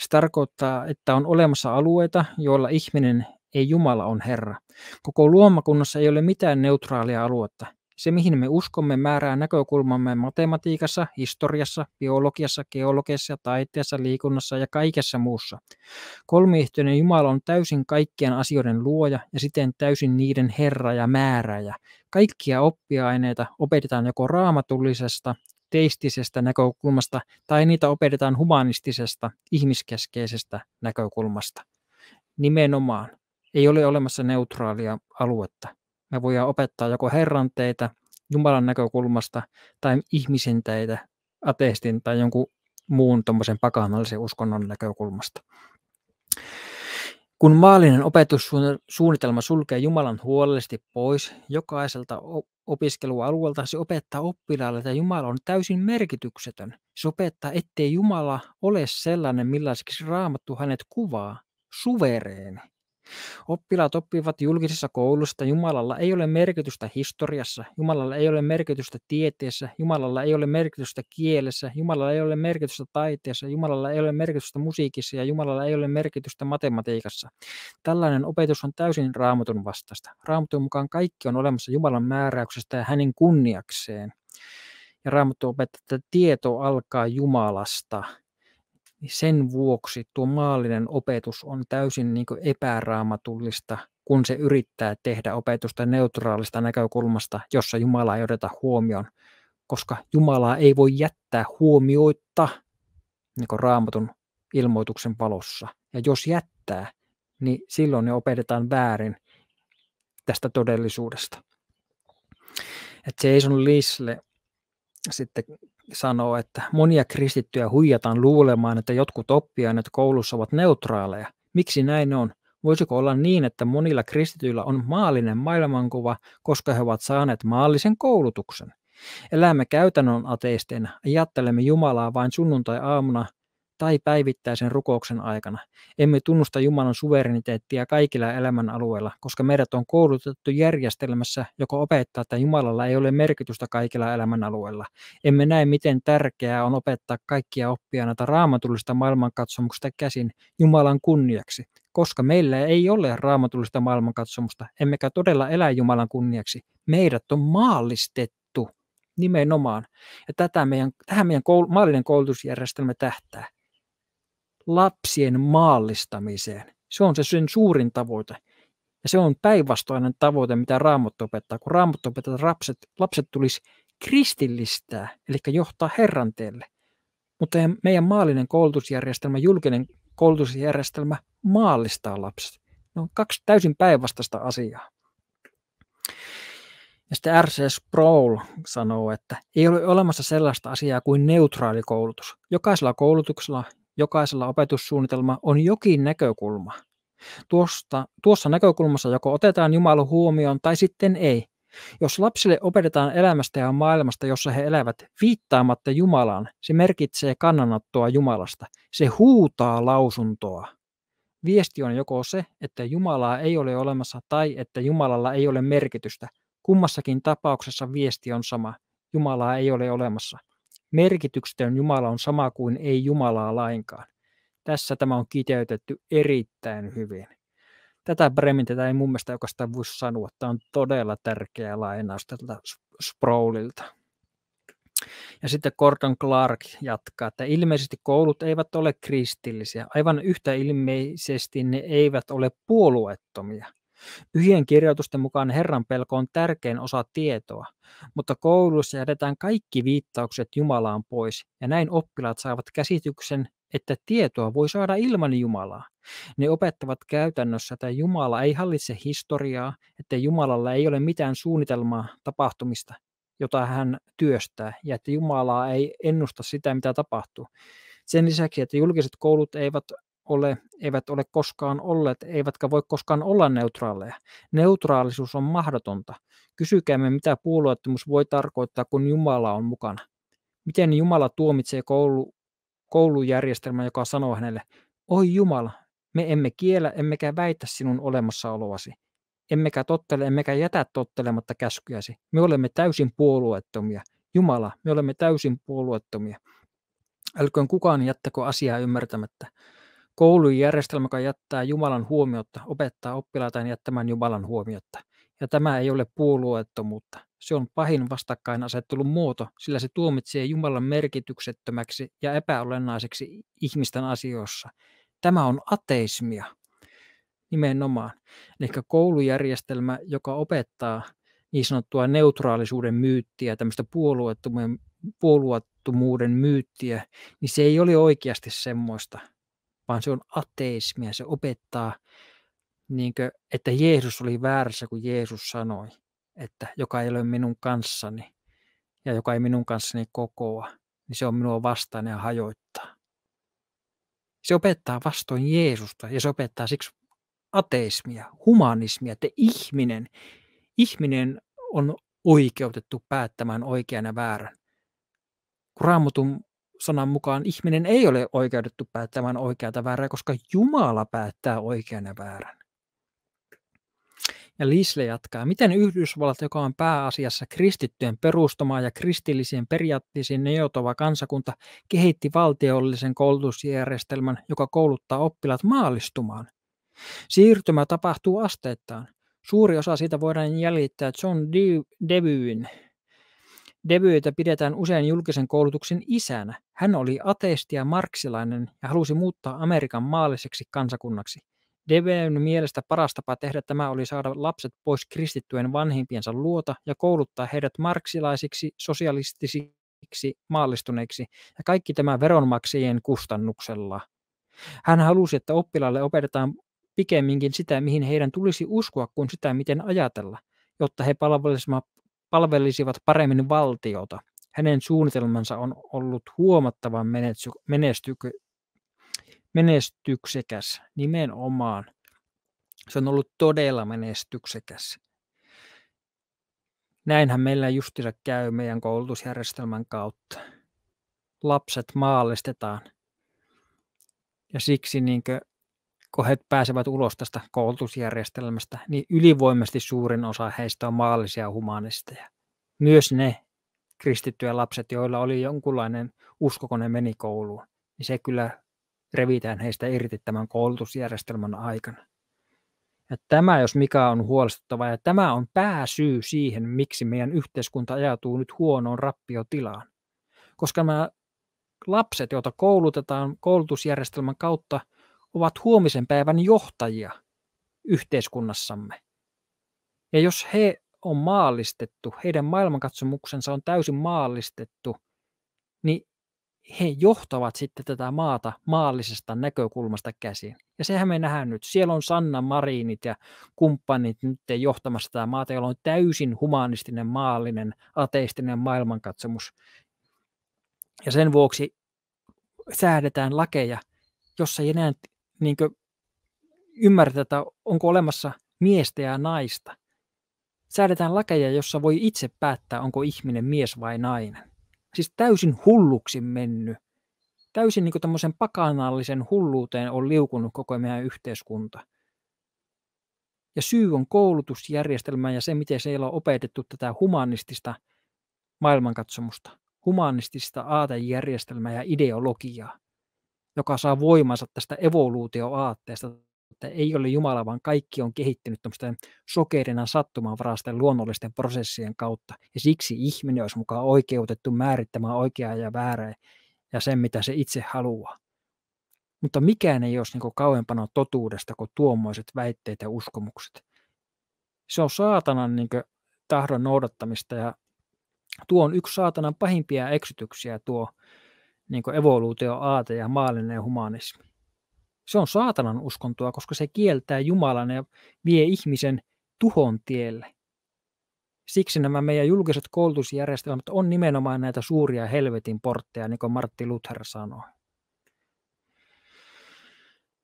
Se tarkoittaa, että on olemassa alueita, joilla ihminen ei Jumala on Herra. Koko luomakunnassa ei ole mitään neutraalia aluetta. Se, mihin me uskomme, määrää näkökulmamme matematiikassa, historiassa, biologiassa, geologiassa, taiteessa, liikunnassa ja kaikessa muussa. Kolmiyhtiöinen Jumala on täysin kaikkien asioiden luoja ja siten täysin niiden herra ja määräjä, Kaikkia oppiaineita opetetaan joko raamatullisesta, teistisestä näkökulmasta tai niitä opetetaan humanistisesta, ihmiskeskeisestä näkökulmasta. Nimenomaan. Ei ole olemassa neutraalia aluetta. Me voidaan opettaa joko Herran teitä Jumalan näkökulmasta tai ihmisen teitä ateistin tai jonkun muun tuommoisen pakanallisen uskonnon näkökulmasta. Kun maallinen opetussuunnitelma sulkee Jumalan huolellisesti pois jokaiselta opiskelualueelta, se opettaa oppilaalle, että Jumala on täysin merkityksetön. Se opettaa, ettei Jumala ole sellainen, millaiseksi raamattu hänet kuvaa, suvereeni. Oppilaat oppivat julkisessa koulussa, Jumalalla ei ole merkitystä historiassa, Jumalalla ei ole merkitystä tieteessä, Jumalalla ei ole merkitystä kielessä, Jumalalla ei ole merkitystä taiteessa, Jumalalla ei ole merkitystä musiikissa ja Jumalalla ei ole merkitystä matematiikassa. Tällainen opetus on täysin raamatun vastasta. Raamatun mukaan kaikki on olemassa Jumalan määräyksestä ja hänen kunniakseen. Ja raamattu opettaa, että tieto alkaa Jumalasta – niin sen vuoksi tuo maallinen opetus on täysin niin epäraamatullista, kun se yrittää tehdä opetusta neutraalista näkökulmasta, jossa Jumala ei odeta huomioon, koska Jumalaa ei voi jättää huomioitta niin raamatun ilmoituksen valossa. Ja jos jättää, niin silloin ne opetetaan väärin tästä todellisuudesta. Et Jason Lisle sitten sanoo, että monia kristittyjä huijataan luulemaan, että jotkut oppiaineet koulussa ovat neutraaleja. Miksi näin on? Voisiko olla niin, että monilla kristityillä on maallinen maailmankuva, koska he ovat saaneet maallisen koulutuksen? Elämme käytännön ateisteina, ajattelemme Jumalaa vain sunnuntai-aamuna tai päivittäisen rukouksen aikana. Emme tunnusta Jumalan suvereniteettia kaikilla elämän alueilla, koska meidät on koulutettu järjestelmässä, joka opettaa, että Jumalalla ei ole merkitystä kaikilla elämän alueilla. Emme näe, miten tärkeää on opettaa kaikkia oppia näitä raamatullista maailmankatsomuksesta käsin Jumalan kunniaksi, koska meillä ei ole raamatullista maailmankatsomusta, emmekä todella elä Jumalan kunniaksi. Meidät on maallistettu nimenomaan. Ja tätä meidän, tähän meidän koul- maallinen koulutusjärjestelmä tähtää lapsien maallistamiseen. Se on se sen suurin tavoite. Ja se on päinvastoinen tavoite, mitä Raamattu opettaa. Kun Raamattu opettaa, että lapset, lapset tulisi kristillistää, eli johtaa Herran teelle. Mutta meidän maallinen koulutusjärjestelmä, julkinen koulutusjärjestelmä maallistaa lapset. Ne on kaksi täysin päinvastaista asiaa. Ja sitten R.C. Sproul sanoo, että ei ole olemassa sellaista asiaa kuin neutraali koulutus. Jokaisella koulutuksella jokaisella opetussuunnitelma on jokin näkökulma. Tuosta, tuossa näkökulmassa joko otetaan Jumala huomioon tai sitten ei. Jos lapsille opetetaan elämästä ja maailmasta, jossa he elävät, viittaamatta Jumalaan, se merkitsee kannanottoa Jumalasta. Se huutaa lausuntoa. Viesti on joko se, että Jumalaa ei ole olemassa tai että Jumalalla ei ole merkitystä. Kummassakin tapauksessa viesti on sama. Jumalaa ei ole olemassa merkityksetön Jumala on sama kuin ei Jumalaa lainkaan. Tässä tämä on kiteytetty erittäin hyvin. Tätä Bremin tätä ei mun mielestä oikeastaan voi sanoa. Tämä on todella tärkeä lainaus tältä Sproulilta. Ja sitten Gordon Clark jatkaa, että ilmeisesti koulut eivät ole kristillisiä. Aivan yhtä ilmeisesti ne eivät ole puolueettomia – Pyhien kirjoitusten mukaan Herran pelko on tärkein osa tietoa, mutta kouluissa jätetään kaikki viittaukset Jumalaan pois, ja näin oppilaat saavat käsityksen, että tietoa voi saada ilman Jumalaa. Ne opettavat käytännössä, että Jumala ei hallitse historiaa, että Jumalalla ei ole mitään suunnitelmaa tapahtumista, jota hän työstää, ja että Jumalaa ei ennusta sitä, mitä tapahtuu. Sen lisäksi, että julkiset koulut eivät ole, eivät ole koskaan olleet, eivätkä voi koskaan olla neutraaleja. Neutraalisuus on mahdotonta. Kysykäämme, mitä puolueettomuus voi tarkoittaa, kun Jumala on mukana. Miten Jumala tuomitsee koulu, koulujärjestelmän, joka sanoo hänelle, oi Jumala, me emme kiellä, emmekä väitä sinun olemassaoloasi. Emmekä tottele, emmekä jätä tottelematta käskyäsi. Me olemme täysin puolueettomia. Jumala, me olemme täysin puolueettomia. Älköön kukaan jättäkö asiaa ymmärtämättä. Koulun järjestelmä, joka jättää Jumalan huomiota, opettaa oppilaitaan jättämään Jumalan huomiota. Ja tämä ei ole puolueettomuutta. Se on pahin vastakkainasettelun muoto, sillä se tuomitsee Jumalan merkityksettömäksi ja epäolennaiseksi ihmisten asioissa. Tämä on ateismia nimenomaan. Eli koulujärjestelmä, joka opettaa niin sanottua neutraalisuuden myyttiä, tämmöistä puolueettomuuden myyttiä, niin se ei ole oikeasti semmoista vaan se on ateismia. Se opettaa, niin kuin, että Jeesus oli väärässä, kun Jeesus sanoi, että joka ei ole minun kanssani ja joka ei minun kanssani kokoa, niin se on minua vastaan ja hajoittaa. Se opettaa vastoin Jeesusta ja se opettaa siksi ateismia, humanismia, että ihminen, ihminen on oikeutettu päättämään oikean ja väärän. Kun Raamutun sanan mukaan ihminen ei ole oikeudettu päättämään oikeata väärää, koska Jumala päättää oikean ja väärän. Ja Lisle jatkaa, miten Yhdysvallat, joka on pääasiassa kristittyjen perustamaa ja kristillisiin periaatteisiin neotova kansakunta, kehitti valtiollisen koulutusjärjestelmän, joka kouluttaa oppilat maallistumaan. Siirtymä tapahtuu asteittain. Suuri osa siitä voidaan jäljittää John Dewey'n Debyytä pidetään usein julkisen koulutuksen isänä. Hän oli ateisti ja marksilainen ja halusi muuttaa Amerikan maalliseksi kansakunnaksi. Debyyn mielestä paras tapa tehdä tämä oli saada lapset pois kristittyen vanhimpiensa luota ja kouluttaa heidät marksilaisiksi, sosialistisiksi, maallistuneiksi ja kaikki tämä veronmaksajien kustannuksella. Hän halusi, että oppilaille opetetaan pikemminkin sitä, mihin heidän tulisi uskoa, kuin sitä, miten ajatella, jotta he palvelisivat palvelisivat paremmin valtiota. Hänen suunnitelmansa on ollut huomattavan menesty, menesty, menestyksekäs nimenomaan. Se on ollut todella menestyksekäs. Näinhän meillä justiinsa käy meidän koulutusjärjestelmän kautta. Lapset maallistetaan. Ja siksi niin kun he pääsevät ulos tästä koulutusjärjestelmästä, niin ylivoimasti suurin osa heistä on maallisia humanisteja. Myös ne kristittyjä lapset, joilla oli jonkunlainen uskokone meni kouluun, niin se kyllä revitään heistä irti tämän koulutusjärjestelmän aikana. Ja tämä, jos mikä on huolestuttava, ja tämä on pääsyy siihen, miksi meidän yhteiskunta ajautuu nyt huonoon rappiotilaan. Koska nämä lapset, joita koulutetaan koulutusjärjestelmän kautta, ovat huomisen päivän johtajia yhteiskunnassamme. Ja jos he on maallistettu, heidän maailmankatsomuksensa on täysin maallistettu, niin he johtavat sitten tätä maata maallisesta näkökulmasta käsiin. Ja sehän me nähdään nyt. Siellä on Sanna Marinit ja kumppanit nyt johtamassa tätä maata, jolla on täysin humanistinen, maallinen, ateistinen maailmankatsomus. Ja sen vuoksi säädetään lakeja, jossa ei enää niin ymmärtää, että onko olemassa miestä ja naista. Säädetään lakeja, jossa voi itse päättää, onko ihminen mies vai nainen. Siis täysin hulluksi mennyt. Täysin niin tämmöisen pakanallisen hulluuteen on liukunut koko meidän yhteiskunta. Ja syy on koulutusjärjestelmä ja se, miten siellä on opetettu tätä humanistista maailmankatsomusta, humanistista aatejärjestelmää ja ideologiaa joka saa voimansa tästä evoluutioaatteesta, että ei ole Jumala, vaan kaikki on kehittynyt sokerina sattumanvaraisten luonnollisten prosessien kautta. Ja siksi ihminen olisi mukaan oikeutettu määrittämään oikeaa ja väärää ja sen, mitä se itse haluaa. Mutta mikään ei olisi niin kauempana totuudesta kuin tuommoiset väitteet ja uskomukset. Se on saatanan niin tahdon noudattamista ja tuo on yksi saatanan pahimpia eksytyksiä tuo niin kuin evoluutio, aate ja maallinen humanismi. Se on saatanan uskontoa, koska se kieltää Jumalan ja vie ihmisen tuhon tielle. Siksi nämä meidän julkiset koulutusjärjestelmät on nimenomaan näitä suuria helvetin portteja, niin kuin Martti Luther sanoi.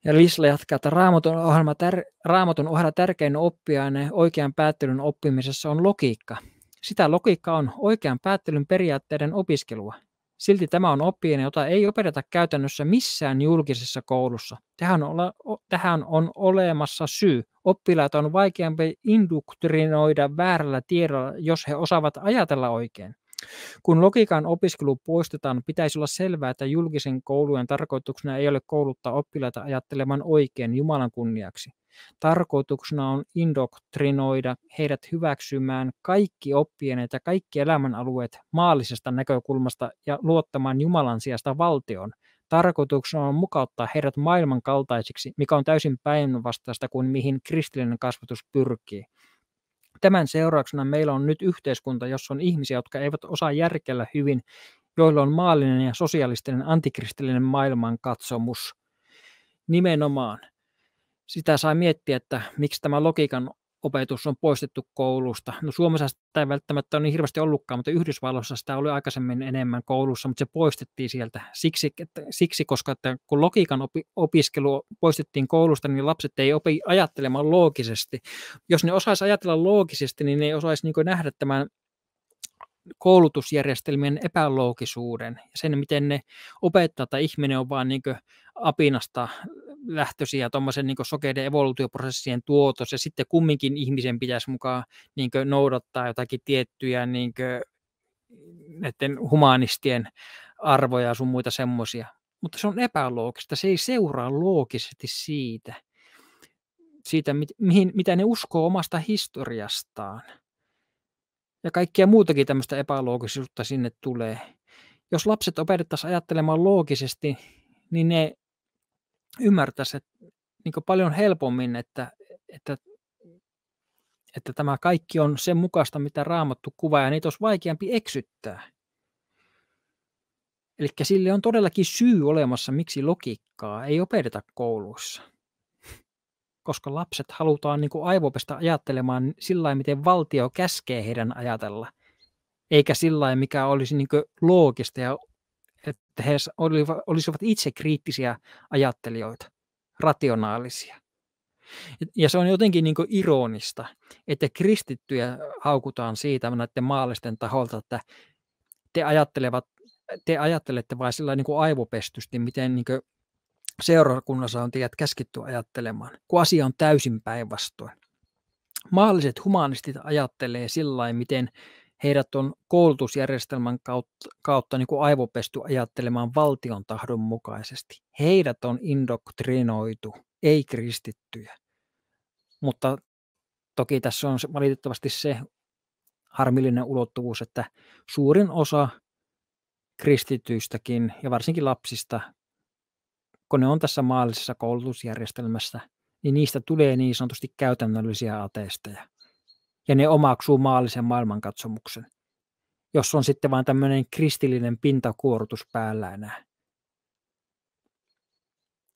Ja Lisla jatkaa, että raamatun, ohjelma tär, raamatun ohjelma tärkein oppiaine oikean päättelyn oppimisessa on logiikka. Sitä logiikka on oikean päättelyn periaatteiden opiskelua. Silti tämä on oppiaine, jota ei opeteta käytännössä missään julkisessa koulussa. Tähän on, tähän on olemassa syy. Oppilaat on vaikeampi induktrinoida väärällä tiedolla, jos he osaavat ajatella oikein. Kun logiikan opiskelu poistetaan, pitäisi olla selvää, että julkisen koulujen tarkoituksena ei ole kouluttaa oppilaita ajattelemaan oikein Jumalan kunniaksi. Tarkoituksena on indoktrinoida heidät hyväksymään kaikki oppienet ja kaikki elämänalueet maallisesta näkökulmasta ja luottamaan Jumalan sijasta valtion. Tarkoituksena on mukauttaa heidät maailmankaltaisiksi, mikä on täysin päinvastaista kuin mihin kristillinen kasvatus pyrkii. Tämän seurauksena meillä on nyt yhteiskunta, jossa on ihmisiä, jotka eivät osaa järkellä hyvin, joilla on maallinen ja sosialistinen antikristillinen maailmankatsomus. Nimenomaan sitä sai miettiä, että miksi tämä logiikan opetus on poistettu koulusta. No Suomessa sitä ei välttämättä ole niin hirveästi ollutkaan, mutta Yhdysvalloissa sitä oli aikaisemmin enemmän koulussa, mutta se poistettiin sieltä siksi, että, siksi koska että kun logiikan opi, opiskelu poistettiin koulusta, niin lapset ei opi ajattelemaan loogisesti. Jos ne osaisi ajatella loogisesti, niin ne ei osaisi niin nähdä tämän koulutusjärjestelmien epäloogisuuden ja sen, miten ne opettaa että ihminen on vaan niin apinasta lähtöisiä tuommoisen niin sokeiden evoluutioprosessien tuotos, ja sitten kumminkin ihmisen pitäisi mukaan niin noudattaa jotakin tiettyjä niin kuin, näiden humanistien arvoja ja sun muita semmoisia. Mutta se on epäloogista, se ei seuraa loogisesti siitä, siitä mihin, mitä ne uskoo omasta historiastaan. Ja kaikkia muutakin tämmöistä epäloogisuutta sinne tulee. Jos lapset opetettaisiin ajattelemaan loogisesti, niin ne ymmärtäisi että, niin paljon helpommin, että, että, että tämä kaikki on sen mukaista, mitä raamattu kuvaa, ja niitä olisi vaikeampi eksyttää. Eli sille on todellakin syy olemassa, miksi logiikkaa ei opeteta kouluissa. Koska lapset halutaan niin aivopesta ajattelemaan sillä miten valtio käskee heidän ajatella, eikä sillä mikä olisi niin loogista ja että he olisivat itse kriittisiä ajattelijoita, rationaalisia. Ja se on jotenkin niin ironista, että kristittyjä haukutaan siitä näiden maallisten taholta, että te, ajattelevat, te ajattelette vain sillä niin aivopestysti, miten niin seurakunnassa on teidät käskitty ajattelemaan, kun asia on täysin päinvastoin. Maalliset humanistit ajattelee sillä miten heidät on koulutusjärjestelmän kautta, kautta niin kuin aivopestu ajattelemaan valtion tahdon mukaisesti. Heidät on indoktrinoitu, ei kristittyjä. Mutta toki tässä on valitettavasti se harmillinen ulottuvuus, että suurin osa kristityistäkin ja varsinkin lapsista, kun ne on tässä maallisessa koulutusjärjestelmässä, niin niistä tulee niin sanotusti käytännöllisiä ateisteja ja ne omaksuu maallisen maailmankatsomuksen, jos on sitten vain tämmöinen kristillinen pintakuorutus päällä enää.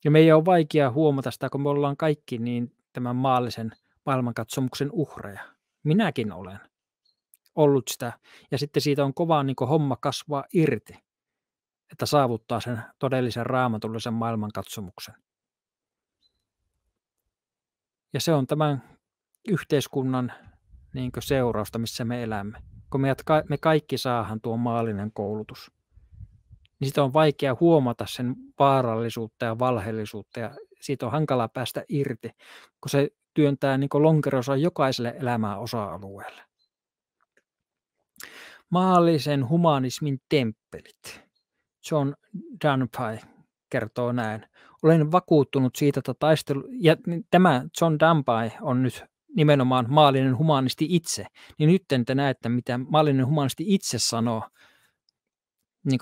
Ja meidän on vaikea huomata sitä, kun me ollaan kaikki niin tämän maallisen maailmankatsomuksen uhreja. Minäkin olen ollut sitä. Ja sitten siitä on kova niin homma kasvaa irti, että saavuttaa sen todellisen raamatullisen maailmankatsomuksen. Ja se on tämän yhteiskunnan niin seurausta, missä me elämme. Kun me, me kaikki saahan tuo maallinen koulutus, niin sitä on vaikea huomata sen vaarallisuutta ja valheellisuutta ja siitä on hankala päästä irti, kun se työntää niin lonkerosa jokaiselle elämään osa-alueelle. Maallisen humanismin temppelit. John Dunphy kertoo näin. Olen vakuuttunut siitä, että taistelu, ja tämä John Dunphy on nyt nimenomaan maallinen humanisti itse, niin nyt te näette, mitä maallinen humanisti itse sanoo niin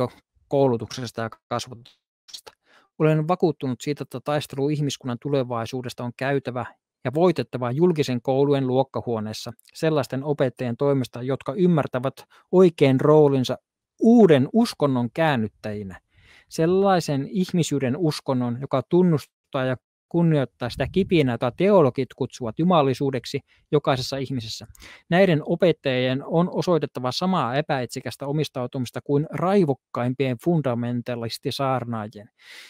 koulutuksesta ja kasvatuksesta. Olen vakuuttunut siitä, että taistelu ihmiskunnan tulevaisuudesta on käytävä ja voitettava julkisen koulujen luokkahuoneessa sellaisten opettajien toimesta, jotka ymmärtävät oikein roolinsa uuden uskonnon käännyttäjinä, sellaisen ihmisyyden uskonnon, joka tunnustaa ja kunnioittaa sitä kipinä, jota teologit kutsuvat jumalisuudeksi jokaisessa ihmisessä. Näiden opettajien on osoitettava samaa epäitsikästä omistautumista kuin raivokkaimpien fundamentalistisaarnaajien,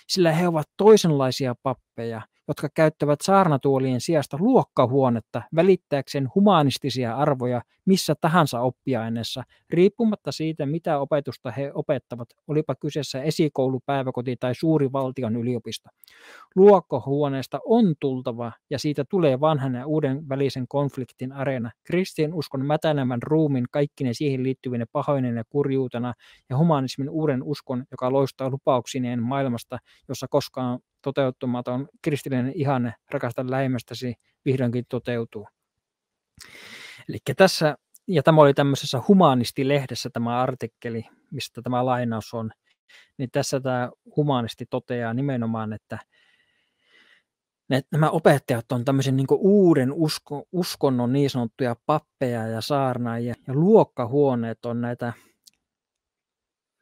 sillä he ovat toisenlaisia pappeja – jotka käyttävät saarnatuolien sijasta luokkahuonetta välittääkseen humanistisia arvoja missä tahansa oppiaineessa, riippumatta siitä, mitä opetusta he opettavat, olipa kyseessä esikoulu, päiväkoti tai suuri valtion yliopisto. Luokkahuoneesta on tultava ja siitä tulee vanhan ja uuden välisen konfliktin areena. Kristin uskon mätänemän ruumin kaikkine siihen liittyvine pahoinen ja kurjuutena ja humanismin uuden uskon, joka loistaa lupauksineen maailmasta, jossa koskaan toteuttumaton kristillinen ihanne rakasta lähimmästäsi vihdoinkin toteutuu. Eli tässä, ja tämä oli tämmöisessä humanistilehdessä tämä artikkeli, mistä tämä lainaus on, niin tässä tämä humanisti toteaa nimenomaan, että nämä opettajat on tämmöisen niin uuden usko, uskonnon niin sanottuja pappeja ja saarnaajia, ja luokkahuoneet on näitä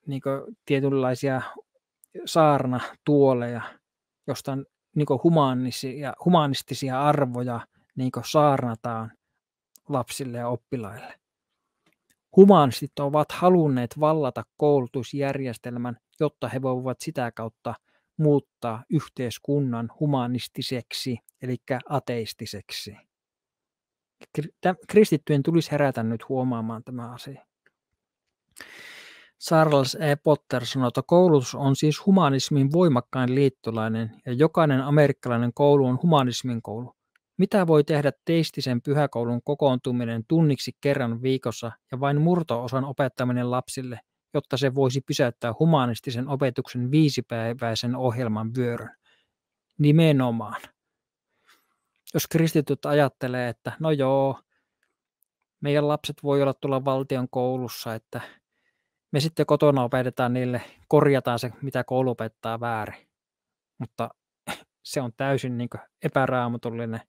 niin tietynlaisia saarnatuoleja, josta niin humanisia, humanistisia arvoja niin saarnataan lapsille ja oppilaille. Humanistit ovat halunneet vallata koulutusjärjestelmän, jotta he voivat sitä kautta muuttaa yhteiskunnan humanistiseksi, eli ateistiseksi. Kristittyjen tulisi herätä nyt huomaamaan tämä asia. Charles E. Potter sanoi, että koulutus on siis humanismin voimakkain liittolainen ja jokainen amerikkalainen koulu on humanismin koulu. Mitä voi tehdä teistisen pyhäkoulun kokoontuminen tunniksi kerran viikossa ja vain murto-osan opettaminen lapsille, jotta se voisi pysäyttää humanistisen opetuksen viisipäiväisen ohjelman vyöryn? Nimenomaan. Jos kristityt ajattelee, että no joo, meidän lapset voi olla tuolla valtion koulussa, että – me sitten kotona opetetaan niille, korjataan se, mitä koulu opettaa väärin. Mutta se on täysin niin epäraamatullinen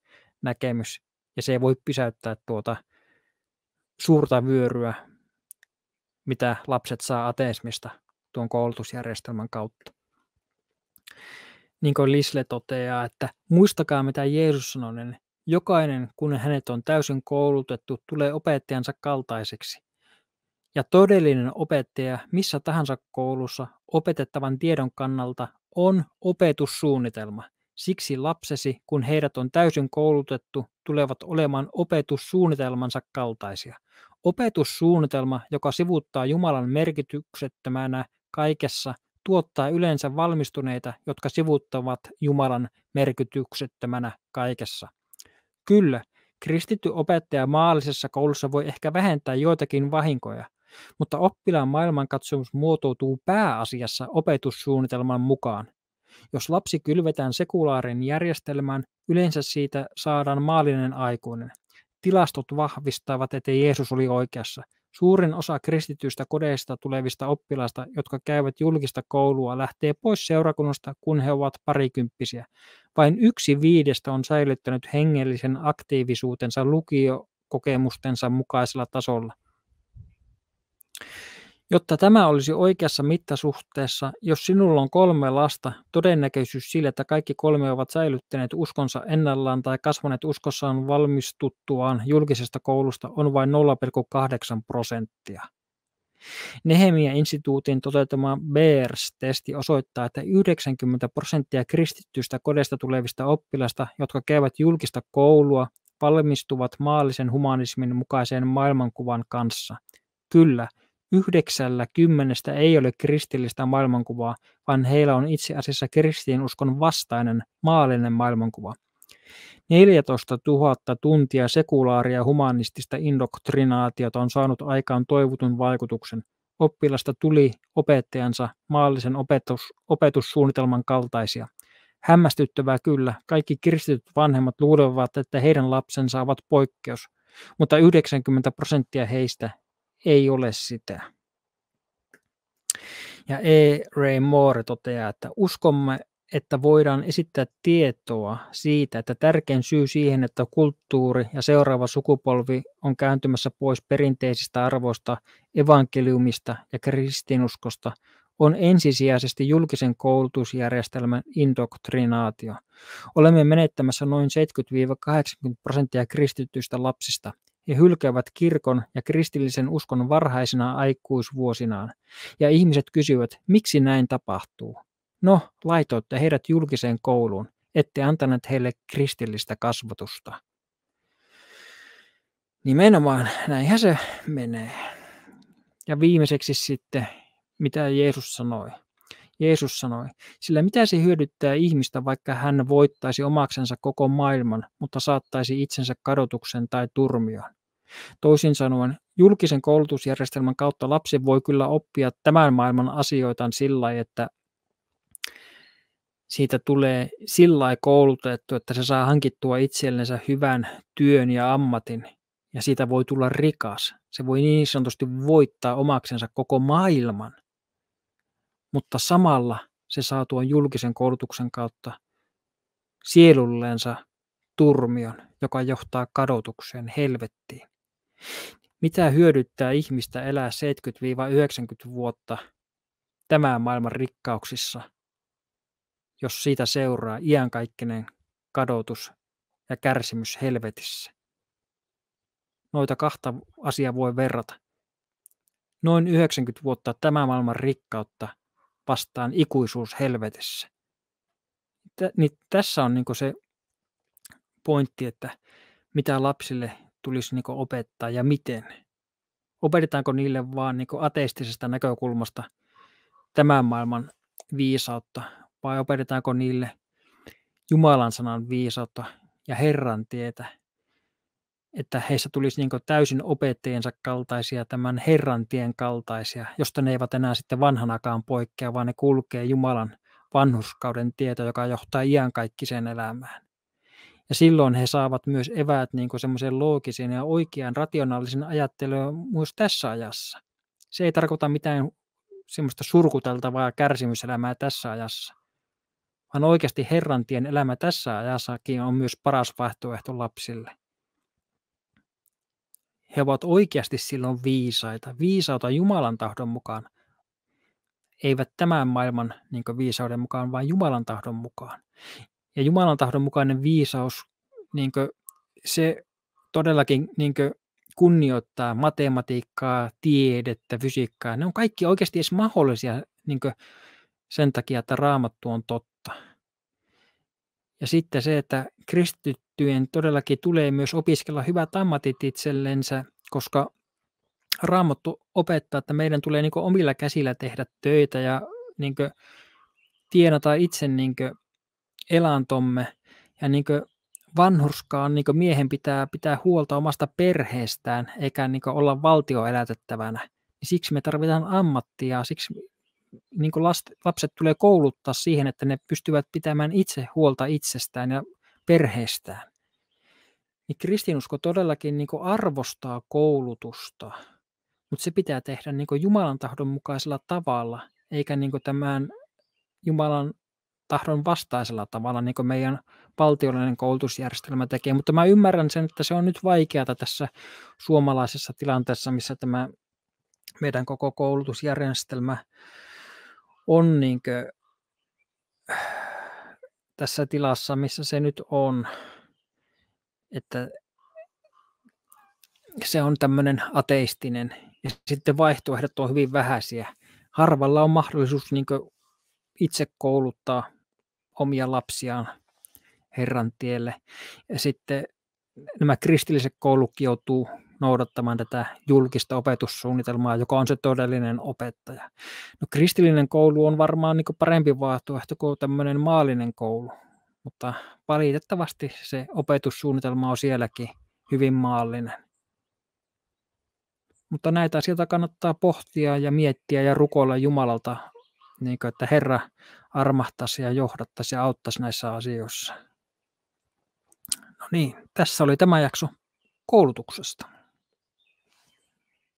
näkemys ja se ei voi pysäyttää tuota suurta vyöryä, mitä lapset saa ateismista tuon koulutusjärjestelmän kautta. Niin kuin Lisle toteaa, että muistakaa mitä Jeesus sanoi, niin jokainen kun hänet on täysin koulutettu, tulee opettajansa kaltaiseksi ja todellinen opettaja missä tahansa koulussa opetettavan tiedon kannalta on opetussuunnitelma. Siksi lapsesi, kun heidät on täysin koulutettu, tulevat olemaan opetussuunnitelmansa kaltaisia. Opetussuunnitelma, joka sivuttaa Jumalan merkityksettömänä kaikessa, tuottaa yleensä valmistuneita, jotka sivuuttavat Jumalan merkityksettömänä kaikessa. Kyllä, kristitty opettaja maallisessa koulussa voi ehkä vähentää joitakin vahinkoja – mutta oppilaan maailmankatsomus muotoutuu pääasiassa opetussuunnitelman mukaan. Jos lapsi kylvetään sekulaarin järjestelmään, yleensä siitä saadaan maallinen aikuinen. Tilastot vahvistavat, että Jeesus oli oikeassa. Suurin osa kristityistä kodeista tulevista oppilaista, jotka käyvät julkista koulua, lähtee pois seurakunnasta, kun he ovat parikymppisiä. Vain yksi viidestä on säilyttänyt hengellisen aktiivisuutensa lukiokokemustensa mukaisella tasolla. Jotta tämä olisi oikeassa mittasuhteessa, jos sinulla on kolme lasta, todennäköisyys sille, että kaikki kolme ovat säilyttäneet uskonsa ennallaan tai kasvaneet uskossaan valmistuttuaan julkisesta koulusta on vain 0,8 prosenttia. Nehemia-instituutin toteuttama BERS-testi osoittaa, että 90 prosenttia kristittyistä kodesta tulevista oppilasta, jotka käyvät julkista koulua, valmistuvat maallisen humanismin mukaiseen maailmankuvan kanssa. Kyllä – yhdeksällä kymmenestä ei ole kristillistä maailmankuvaa, vaan heillä on itse asiassa kristinuskon vastainen maallinen maailmankuva. 14 000 tuntia sekulaaria humanistista indoktrinaatiota on saanut aikaan toivotun vaikutuksen. Oppilasta tuli opettajansa maallisen opetus, opetussuunnitelman kaltaisia. Hämmästyttävää kyllä, kaikki kristityt vanhemmat luulevat, että heidän lapsensa ovat poikkeus, mutta 90 prosenttia heistä ei ole sitä. Ja E. Ray Moore toteaa, että uskomme, että voidaan esittää tietoa siitä, että tärkein syy siihen, että kulttuuri ja seuraava sukupolvi on kääntymässä pois perinteisistä arvoista, evankeliumista ja kristinuskosta, on ensisijaisesti julkisen koulutusjärjestelmän indoktrinaatio. Olemme menettämässä noin 70-80 prosenttia kristityistä lapsista ja hylkäävät kirkon ja kristillisen uskon varhaisina aikuisvuosinaan. Ja ihmiset kysyvät, miksi näin tapahtuu? No, laitoitte heidät julkiseen kouluun, ette antaneet heille kristillistä kasvatusta. Nimenomaan näinhän se menee. Ja viimeiseksi sitten, mitä Jeesus sanoi. Jeesus sanoi, sillä mitä se hyödyttää ihmistä, vaikka hän voittaisi omaksensa koko maailman, mutta saattaisi itsensä kadotuksen tai turmioon. Toisin sanoen, julkisen koulutusjärjestelmän kautta lapsi voi kyllä oppia tämän maailman asioitaan sillä että siitä tulee sillä koulutettu, että se saa hankittua itsellensä hyvän työn ja ammatin, ja siitä voi tulla rikas. Se voi niin sanotusti voittaa omaksensa koko maailman – mutta samalla se saa tuon julkisen koulutuksen kautta sielulleensa turmion, joka johtaa kadotukseen, helvettiin. Mitä hyödyttää ihmistä elää 70-90 vuotta tämän maailman rikkauksissa, jos siitä seuraa iänkaikkinen kadotus ja kärsimys helvetissä? Noita kahta asiaa voi verrata. Noin 90 vuotta tämän maailman rikkautta – vastaan ikuisuus helvetissä. Tä, niin tässä on niin se pointti, että mitä lapsille tulisi niin opettaa ja miten. Opetetaanko niille vaan niin ateistisesta näkökulmasta tämän maailman viisautta vai opetetaanko niille Jumalan sanan viisautta ja Herran tietä että heissä tulisi niin täysin opettajiensa kaltaisia, tämän herrantien kaltaisia, josta ne eivät enää sitten vanhanakaan poikkea, vaan ne kulkee Jumalan vanhuskauden tieto, joka johtaa iänkaikkiseen elämään. Ja silloin he saavat myös eväät niin semmoiseen loogiseen ja oikean rationaalisen ajatteluun myös tässä ajassa. Se ei tarkoita mitään semmoista surkuteltavaa kärsimyselämää tässä ajassa, vaan oikeasti Herrantien elämä tässä ajassakin on myös paras vaihtoehto lapsille he ovat oikeasti silloin viisaita, Viisauta Jumalan tahdon mukaan, eivät tämän maailman niin viisauden mukaan, vaan Jumalan tahdon mukaan. Ja Jumalan tahdon mukainen viisaus, niin kuin, se todellakin niin kuin, kunnioittaa matematiikkaa, tiedettä, fysiikkaa. Ne on kaikki oikeasti edes mahdollisia niin kuin, sen takia, että raamattu on totta. Ja sitten se, että kristityt liittyen todellakin tulee myös opiskella hyvät ammatit itsellensä, koska Raamattu opettaa, että meidän tulee niin omilla käsillä tehdä töitä ja niin tienata itse niin elantomme. Ja niin vanhurskaan niin miehen pitää pitää huolta omasta perheestään, eikä niin olla valtio elätettävänä. Niin siksi me tarvitaan ammattia, siksi niin last, lapset tulee kouluttaa siihen, että ne pystyvät pitämään itse huolta itsestään ja perheestään niin kristinusko todellakin niin kuin arvostaa koulutusta, mutta se pitää tehdä niin kuin Jumalan tahdon mukaisella tavalla, eikä niin kuin tämän Jumalan tahdon vastaisella tavalla, niin kuin meidän valtiollinen koulutusjärjestelmä tekee. Mutta mä ymmärrän sen, että se on nyt vaikeata tässä suomalaisessa tilanteessa, missä tämä meidän koko koulutusjärjestelmä on niin kuin tässä tilassa, missä se nyt on että se on tämmöinen ateistinen ja sitten vaihtoehdot on hyvin vähäisiä. Harvalla on mahdollisuus niin itse kouluttaa omia lapsiaan Herran tielle. Ja sitten nämä kristilliset koulut joutuu noudattamaan tätä julkista opetussuunnitelmaa, joka on se todellinen opettaja. No, kristillinen koulu on varmaan niin parempi vaihtoehto kuin tämmöinen maallinen koulu, mutta valitettavasti se opetussuunnitelma on sielläkin hyvin maallinen. Mutta näitä asioita kannattaa pohtia ja miettiä ja rukoilla Jumalalta, niin kuin, että Herra armahtaisi ja johdattaisi ja auttaisi näissä asioissa. No niin, tässä oli tämä jakso koulutuksesta.